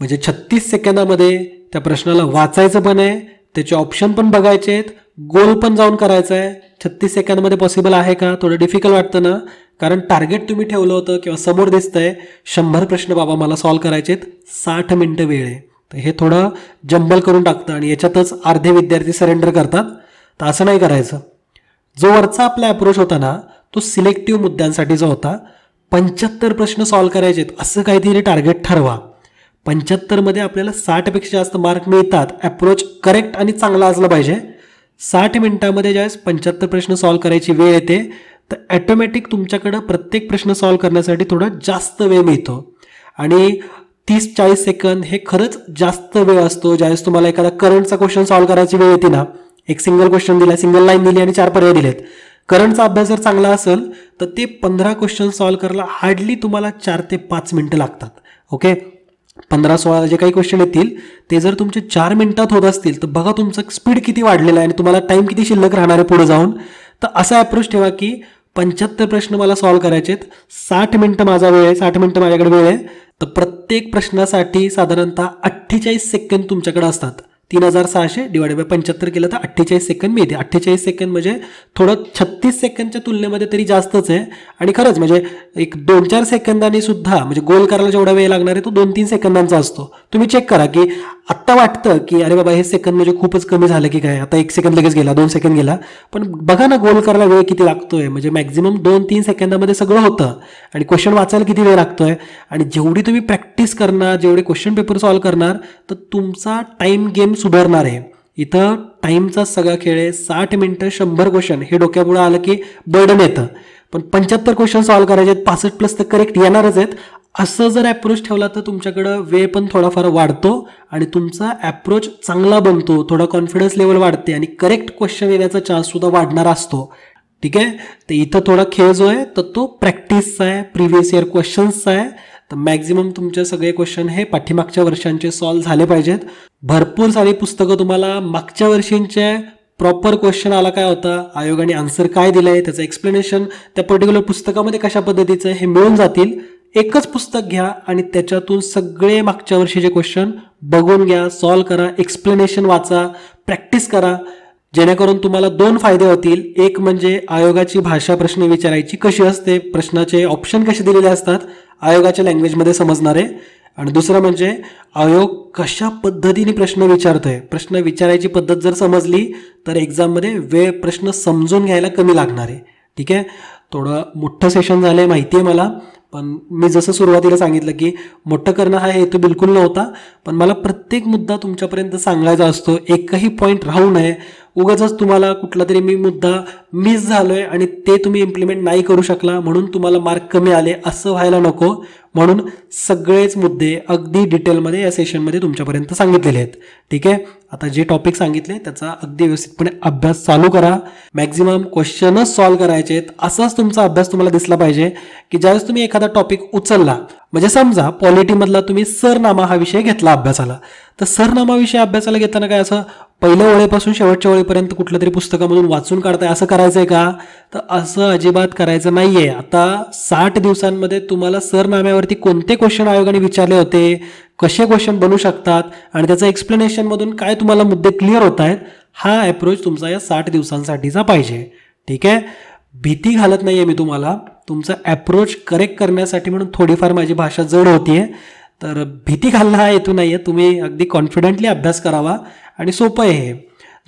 म्हणजे छत्तीस सेकंदामध्ये त्या प्रश्नाला वाचायचं पण आहे त्याचे ऑप्शन पण बघायचे आहेत गोल पण जाऊन करायचं आहे छत्तीस सेकंदमध्ये पॉसिबल आहे का थोडं डिफिकल्ट वाटतं ना कारण टार्गेट तुम्ही ठेवलं होतं किंवा समोर दिसतंय शंभर प्रश्न बाबा मला सॉल्व करायचेत साठ मिनटं वेळ आहे तर हे थोडं जंबल करून टाकतं आणि याच्यातच अर्धे विद्यार्थी सरेंडर करतात तर असं नाही करायचं जो वरचा आपला अप्रोच होता ना तो सिलेक्टिव्ह मुद्द्यांसाठी जो होता पंच्याहत्तर प्रश्न सॉल्व करायचे आहेत असं काहीतरी टार्गेट ठरवा पंच्याहत्तरमध्ये आपल्याला साठपेक्षा जास्त मार्क मिळतात ॲप्रोच करेक्ट आणि चांगला असला पाहिजे साठ मिनिटामध्ये ज्यावेळेस पंच्याहत्तर प्रश्न सॉल्व करायची वेळ येते तर ॲटोमॅटिक तुमच्याकडं प्रत्येक प्रश्न सॉल्व करण्यासाठी थोडा जास्त वेळ मिळतो आणि तीस चाळीस सेकंद हे खरंच जास्त वेळ असतो ज्यावेळेस तुम्हाला एखादा करंटचा क्वेश्चन सॉल्व्ह करायची वेळ येते ना एक सिंगल क्वेश्चन दिला सिंगल लाईन दिली आणि चार पर्याय दिलेत करंटचा अभ्यास जर चांगला असेल तर ते पंधरा क्वेश्चन सॉल्व्ह करायला हार्डली तुम्हाला चार ते पाच मिनटं लागतात ओके पंधरा सोळा जे काही क्वेश्चन येतील ते जर तुमचे चार मिनिटात होत असतील तर बघा तुमचं स्पीड किती वाढलेलं आहे आणि तुम्हाला टाईम किती शिल्लक राहणार आहे पुढे जाऊन तर असा अप्रोच ठेवा की पंच्याहत्तर प्रश्न मला सॉल्व्ह करायचे आहेत साठ मिनटं माझा वेळ आहे साठ मिनटं माझ्याकडे वेळ आहे तर प्रत्येक प्रश्नासाठी साधारणतः अठ्ठेचाळीस सेकंद तुमच्याकडे असतात तीन हजार सहाशे डिवाइड बाय पंच्याहत्तर केलं तर अठ्ठेचाळीस सेकंद येते अठ्ठेचाळीस सेकंद म्हणजे थोडं छत्तीस सेकंदच्या तुलनेमध्ये तरी जास्तच आहे आणि खरंच म्हणजे एक दोन चार सेकंदांनी सुद्धा म्हणजे गोल करायला जेवढा वेळ लागणार आहे तो दोन तीन सेकंदांचा असतो तुम्ही चेक करा की आत्ता वाटतं की अरे बाबा हे सेकंद म्हणजे खूपच कमी झालं की काय आता एक सेकंद लगेच गेला दोन सेकंद गेला पण बघा ना गोल करायला वेळ किती लागतोय म्हणजे मॅक्झिमम दोन तीन सेकंदामध्ये सगळं होतं आणि क्वेश्चन वाचायला किती वेळ लागतोय आणि जेवढी तुम्ही प्रॅक्टिस करणार जेवढे क्वेश्चन पेपर सॉल्व्ह करणार तर तुमचा टाईम गेम सुधारणार आहे इथं टाईमचा सगळा खेळ आहे साठ मिनटं शंभर क्वेश्चन हे डोक्यापुढं आलं की बर्डन येतं पण पंच्याहत्तर क्वेश्चन सॉल्व्ह करायचे आहेत पासष्ट प्लस तर करेक्ट येणारच आहेत असं जर ॲप्रोच ठेवला तर तुमच्याकडं वेळ पण थोडाफार वाढतो आणि तुमचा ॲप्रोच चांगला बनतो थोडा कॉन्फिडन्स लेवल वाढते आणि करेक्ट क्वेश्चन येण्याचा सुद्धा वाढणार असतो ठीक आहे तर इथं थोडा खेळ जो आहे तर तो प्रॅक्टिसचा आहे प्रिव्हियस इयर क्वेश्चन्सचा आहे तर मॅक्झिमम तुमचे सगळे क्वेश्चन हे पाठीमागच्या वर्षांचे सॉल्व्ह झाले पाहिजेत भरपूर सारी पुस्तकं तुम्हाला मागच्या वर्षींचे प्रॉपर क्वेश्चन आला काय होता आयोगाने आन्सर काय दिलं आहे त्याचं एक्सप्लेनेशन त्या पर्टिक्युलर पुस्तकामध्ये कशा पद्धतीचं हे मिळून जातील एकच पुस्तक घ्या आणि त्याच्यातून सगळे मागच्या वर्षीचे क्वेश्चन बघून घ्या सॉल्व करा एक्सप्लेनेशन वाचा प्रॅक्टिस करा जेणेकरून तुम्हाला दोन फायदे होतील एक म्हणजे आयोगाची भाषा प्रश्न विचारायची कशी असते प्रश्नाचे ऑप्शन कसे दिलेले असतात आयोगाच्या लँग्वेजमध्ये समजणार आहे आणि दुसरं म्हणजे आयोग कशा पद्धतीने प्रश्न विचारतो आहे प्रश्न विचारायची पद्धत जर समजली तर एक्झाममध्ये वेळ प्रश्न समजून घ्यायला कमी लागणार आहे ठीक आहे थोडं मोठं सेशन झालं आहे माहिती आहे मला पण मी जसं सुरुवातीला सांगितलं की मोठं करणं हा हेतू बिलकुल नव्हता पण मला प्रत्येक मुद्दा तुमच्यापर्यंत सांगायचा असतो एकही पॉईंट राहू नये उगाच तुम्हाला कुठला तरी मी मुद्दा मिस झालो आहे आणि ते तुम्ही इम्प्लिमेंट नाही करू शकला म्हणून तुम्हाला मार्क कमी आले असं व्हायला नको म्हणून सगळेच मुद्दे अगदी डिटेलमध्ये या सेशनमध्ये तुमच्यापर्यंत सांगितलेले आहेत ठीक आहे आता जे टॉपिक सांगितले त्याचा अगदी व्यवस्थितपणे अभ्यास चालू करा मॅक्झिमम क्वेश्चनच सॉल्व्ह करायचे आहेत असाच तुमचा अभ्यास तुम्हाला दिसला पाहिजे की ज्यावेळेस तुम्ही एखादा टॉपिक उचलला म्हणजे समजा पॉलिटीमधला तुम्ही सरनामा हा विषय घेतला अभ्यासाला तर सरनामा विषय अभ्यासाला घेताना काय असं पहिल्या ओळीपासून शेवटच्या ओळीपर्यंत कुठल्या तरी पुस्तकामधून वाचून काढताय असं करायचं आहे का तर असं अजिबात करायचं नाही आहे आता साठ दिवसांमध्ये तुम्हाला सरनाम्यावरती कोणते क्वेश्चन आयोगाने विचारले होते कसे क्वेश्चन बनू शकतात आणि त्याचं एक्सप्लेनेशनमधून काय तुम्हाला मुद्दे क्लिअर होत आहेत हा अप्रोच तुमचा या साठ दिवसांसाठीचा पाहिजे ठीक आहे भीती घालत नाही आहे मी तुम्हाला तुमचा अप्रोच करेक्ट करण्यासाठी म्हणून थोडीफार माझी भाषा जड होती आहे तर भीती घालणं हा येतो नाही आहे तुम्ही अगदी कॉन्फिडेंटली अभ्यास करावा आणि सोपं आहे हे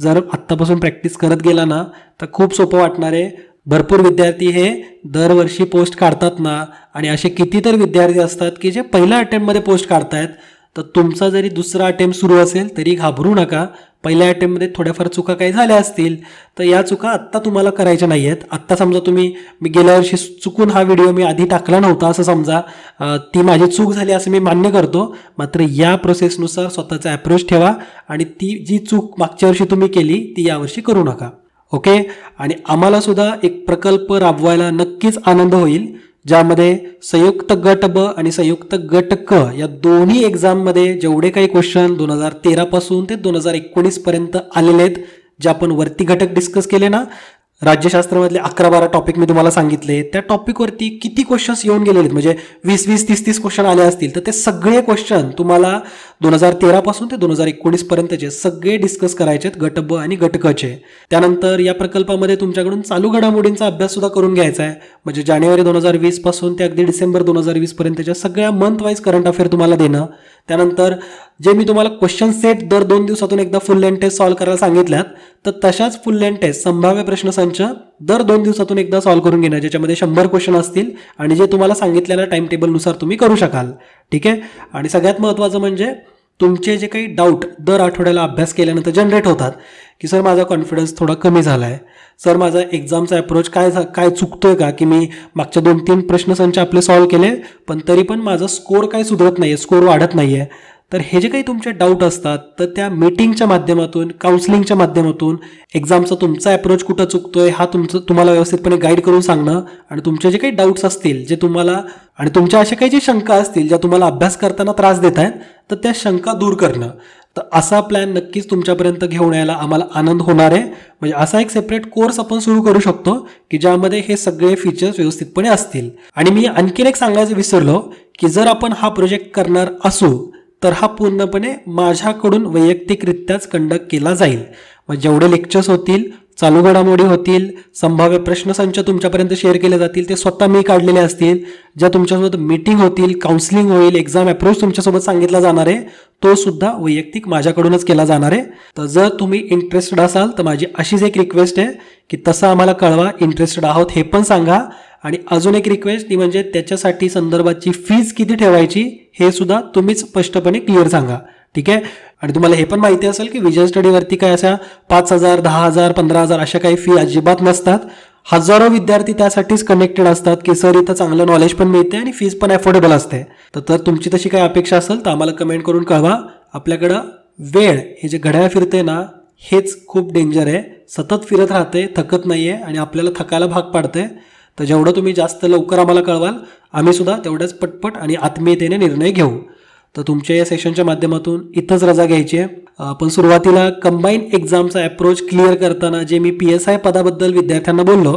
जर आत्तापासून प्रॅक्टिस करत गेला ना तर खूप सोपं वाटणार आहे भरपूर विद्यार्थी हे दरवर्षी पोस्ट काढतात ना आणि असे कितीतरी विद्यार्थी असतात की जे पहिल्या अटेम्प्टमध्ये पोस्ट काढतायत तर तुमचा जरी दुसरा अटेम्प्ट सुरू असेल तरी घाबरू नका पहिल्या अटेम्प्टमध्ये थोड्याफार चुका काही झाल्या असतील तर या चुका आत्ता तुम्हाला करायच्या नाही आहेत आत्ता समजा तुम्ही मी गेल्या वर्षी चुकून हा व्हिडिओ मी आधी टाकला नव्हता असं समजा ती माझी चूक झाली असं मी मान्य करतो मात्र या प्रोसेसनुसार स्वतःचा अप्रोच ठेवा आणि ती जी चूक मागच्या वर्षी तुम्ही केली ती यावर्षी करू नका ओके आणि आम्हालासुद्धा एक प्रकल्प राबवायला नक्कीच आनंद होईल ज्यामध्ये संयुक्त गट ब आणि संयुक्त गट क या दोन्ही एक्झाममध्ये जेवढे काही क्वेश्चन दोन हजार तेरापासून ते दोन हजार एकोणीसपर्यंत आलेले आहेत जे आपण वरती घटक डिस्कस केले ना राज्यशास्त्रामधले अकरा बारा टॉपिक मी तुम्हाला सांगितले त्या टॉपिकवरती किती क्वेश्चन्स येऊन गेलेले म्हणजे वीस वीस तीस तीस क्वेश्चन आले असतील तर ते सगळे क्वेश्चन तुम्हाला दोन हजार तेरापासून ते दोन हजार एकोणीसपर्यंतचे सगळे डिस्कस करायचे आहेत ब आणि घटकचे त्यानंतर या प्रकल्पामध्ये तुमच्याकडून चालू घडामोडींचा अभ्यास सुद्धा करून घ्यायचा आहे म्हणजे जानेवारी दोन हजार वीसपासून ते अगदी डिसेंबर दोन हजार वीसपर्यंतच्या सगळ्या मंथ वाईज करंट अफेअर तुम्हाला देणं त्यानंतर जे मी तुम्हाला क्वेश्चन सेट दर दोन दिवसातून एकदा फुल लेंथ टेस्ट सॉल्व्ह करायला सांगितल्यात तर तशाच फुल लेंथ टेस्ट संभाव्य संच दर दोन दिवसातून एकदा सॉल्व्ह करून घेणार ज्याच्यामध्ये शंभर क्वेश्चन असतील आणि जे तुम्हाला सांगितलेल्या टाइम टेबलनुसार तुम्ही करू शकाल ठीक आहे आणि सगळ्यात महत्त्वाचं म्हणजे तुमचे जे काही डाऊट दर आठवड्याला अभ्यास केल्यानंतर जनरेट होतात की सर माझा कॉन्फिडन्स थोडा कमी झाला आहे सर माझा एक्झामचा अप्रोच काय काय चुकतोय का की मी मागच्या दोन तीन प्रश्न संच आपले सॉल्व्ह केले पण तरी पण माझा स्कोअर काय सुधरत नाही आहे स्कोअर वाढत नाही आहे तर हे जे काही तुमचे डाऊट असतात तर त्या मीटिंगच्या माध्यमातून काउन्सिलिंगच्या माध्यमातून एक्झामचा तुमचा अप्रोच कुठं चुकतोय हा तुमचं तुम्हाला व्यवस्थितपणे गाईड करून सांगणं आणि तुमचे जे काही डाऊट्स असतील जे तुम्हाला आणि तुमच्या अशा काही जे शंका असतील ज्या तुम्हाला अभ्यास करताना त्रास देत आहेत तर त्या शंका दूर करणं तर असा प्लॅन नक्कीच तुमच्यापर्यंत घेऊन यायला आम्हाला आनंद होणार आहे म्हणजे असा एक सेपरेट कोर्स आपण सुरू करू शकतो की ज्यामध्ये हे सगळे फीचर्स व्यवस्थितपणे असतील आणि मी आणखीन एक सांगायचं विसरलो की जर आपण हा प्रोजेक्ट करणार असू तर हा पूर्णपणे माझ्याकडून वैयक्तिकरित्याच कंडक्ट केला जाईल मग जेवढे लेक्चर्स होतील चालू घडामोडी होतील संभाव्य प्रश्नसंच तुमच्यापर्यंत शेअर केले जातील ते स्वतः मी काढलेले असतील ज्या तुमच्यासोबत मीटिंग होतील काउन्सिलिंग होईल एक्झाम अप्रोच तुमच्यासोबत सांगितला जाणार आहे तो सुद्धा वैयक्तिक माझ्याकडूनच केला जाणार आहे तर जर तुम्ही इंटरेस्टेड असाल तर माझी अशीच एक रिक्वेस्ट आहे की तसं आम्हाला कळवा इंटरेस्टेड आहोत हे पण सांगा आणि अजून एक रिक्वेस्ट ती म्हणजे त्याच्यासाठी संदर्भाची फीज किती ठेवायची हे सुद्धा तुम्हीच स्पष्टपणे क्लिअर सांगा ठीक आहे आणि तुम्हाला हे पण माहिती असेल की विजय स्टडीवरती काय अशा पाच हजार दहा हजार पंधरा हजार अशा काही फी अजिबात नसतात हजारो विद्यार्थी त्यासाठीच कनेक्टेड असतात की सर इथं चांगलं नॉलेज पण मिळते आणि फीज पण अफोर्डेबल असते तर तर तुमची तशी काही अपेक्षा असेल तर आम्हाला कमेंट करून कळवा आपल्याकडं वेळ हे जे घड्याळ फिरते ना हेच खूप डेंजर आहे सतत फिरत राहते थकत नाही आहे आणि आपल्याला थकायला भाग पाडते तर जेवढं तुम्ही जास्त लवकर आम्हाला कळवाल आम्ही सुद्धा तेवढ्याच पटपट आणि आत्मीयतेने निर्णय घेऊ तर तुमच्या या सेशनच्या माध्यमातून इथंच रजा घ्यायची आहे पण सुरुवातीला कंबाईन एक्झामचा अप्रोच क्लिअर करताना जे मी पी एस आय पदाबद्दल विद्यार्थ्यांना बोललो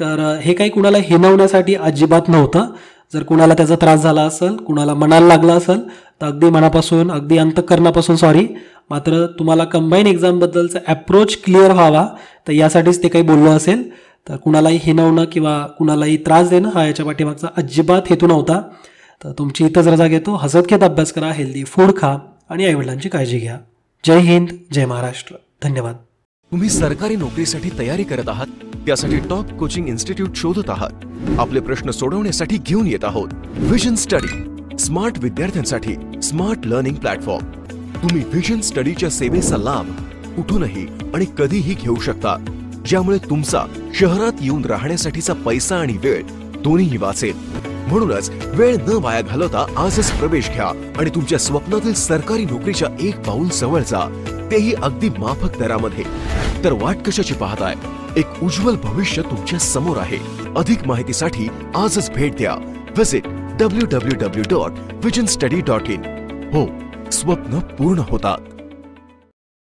तर हे काही कुणाला हिनवण्यासाठी अजिबात नव्हतं जर कुणाला त्याचा त्रास झाला असेल कुणाला मनाला लागला असेल तर अगदी मनापासून अगदी अंतकरणापासून सॉरी मात्र तुम्हाला कंबाईन एक्झामबद्दलचा अप्रोच क्लिअर व्हावा तर यासाठीच ते काही बोललं असेल तर कुणालाही हिनवणं किंवा कुणालाही त्रास देणं हा याच्या पाठीमागचा अजिबात हेतू नव्हता तर तुमची इथंच रजा घेतो हसत घेत अभ्यास करा हेल्दी फूड खा आणि आईवडिलांची काळजी घ्या जय हिंद जय महाराष्ट्र धन्यवाद तुम्ही सरकारी नोकरीसाठी तयारी करत आहात त्यासाठी टॉप कोचिंग इन्स्टिट्यूट शोधत आहात आपले प्रश्न सोडवण्यासाठी घेऊन येत आहोत व्हिजन स्टडी स्मार्ट विद्यार्थ्यांसाठी स्मार्ट लर्निंग प्लॅटफॉर्म तुम्ही व्हिजन स्टडीच्या सेवेचा लाभ कुठूनही आणि कधीही घेऊ शकता ज्यामुळे तुमचा शहरात येऊन राहण्यासाठीचा पैसा आणि वेळ दोन्ही वाचेल म्हणूनच वेळ न वाया घालवता आजच प्रवेश घ्या आणि तुमच्या स्वप्नातील सरकारी नोकरीच्या एक पाऊल जवळ जा तेही अगदी माफक दरामध्ये तर वाट कशाची पाहताय एक उज्ज्वल भविष्य तुमच्या समोर आहे अधिक माहितीसाठी आजच भेट द्या visit W W W dot Vision Study dot in हो स्वप्न पूर्ण होतात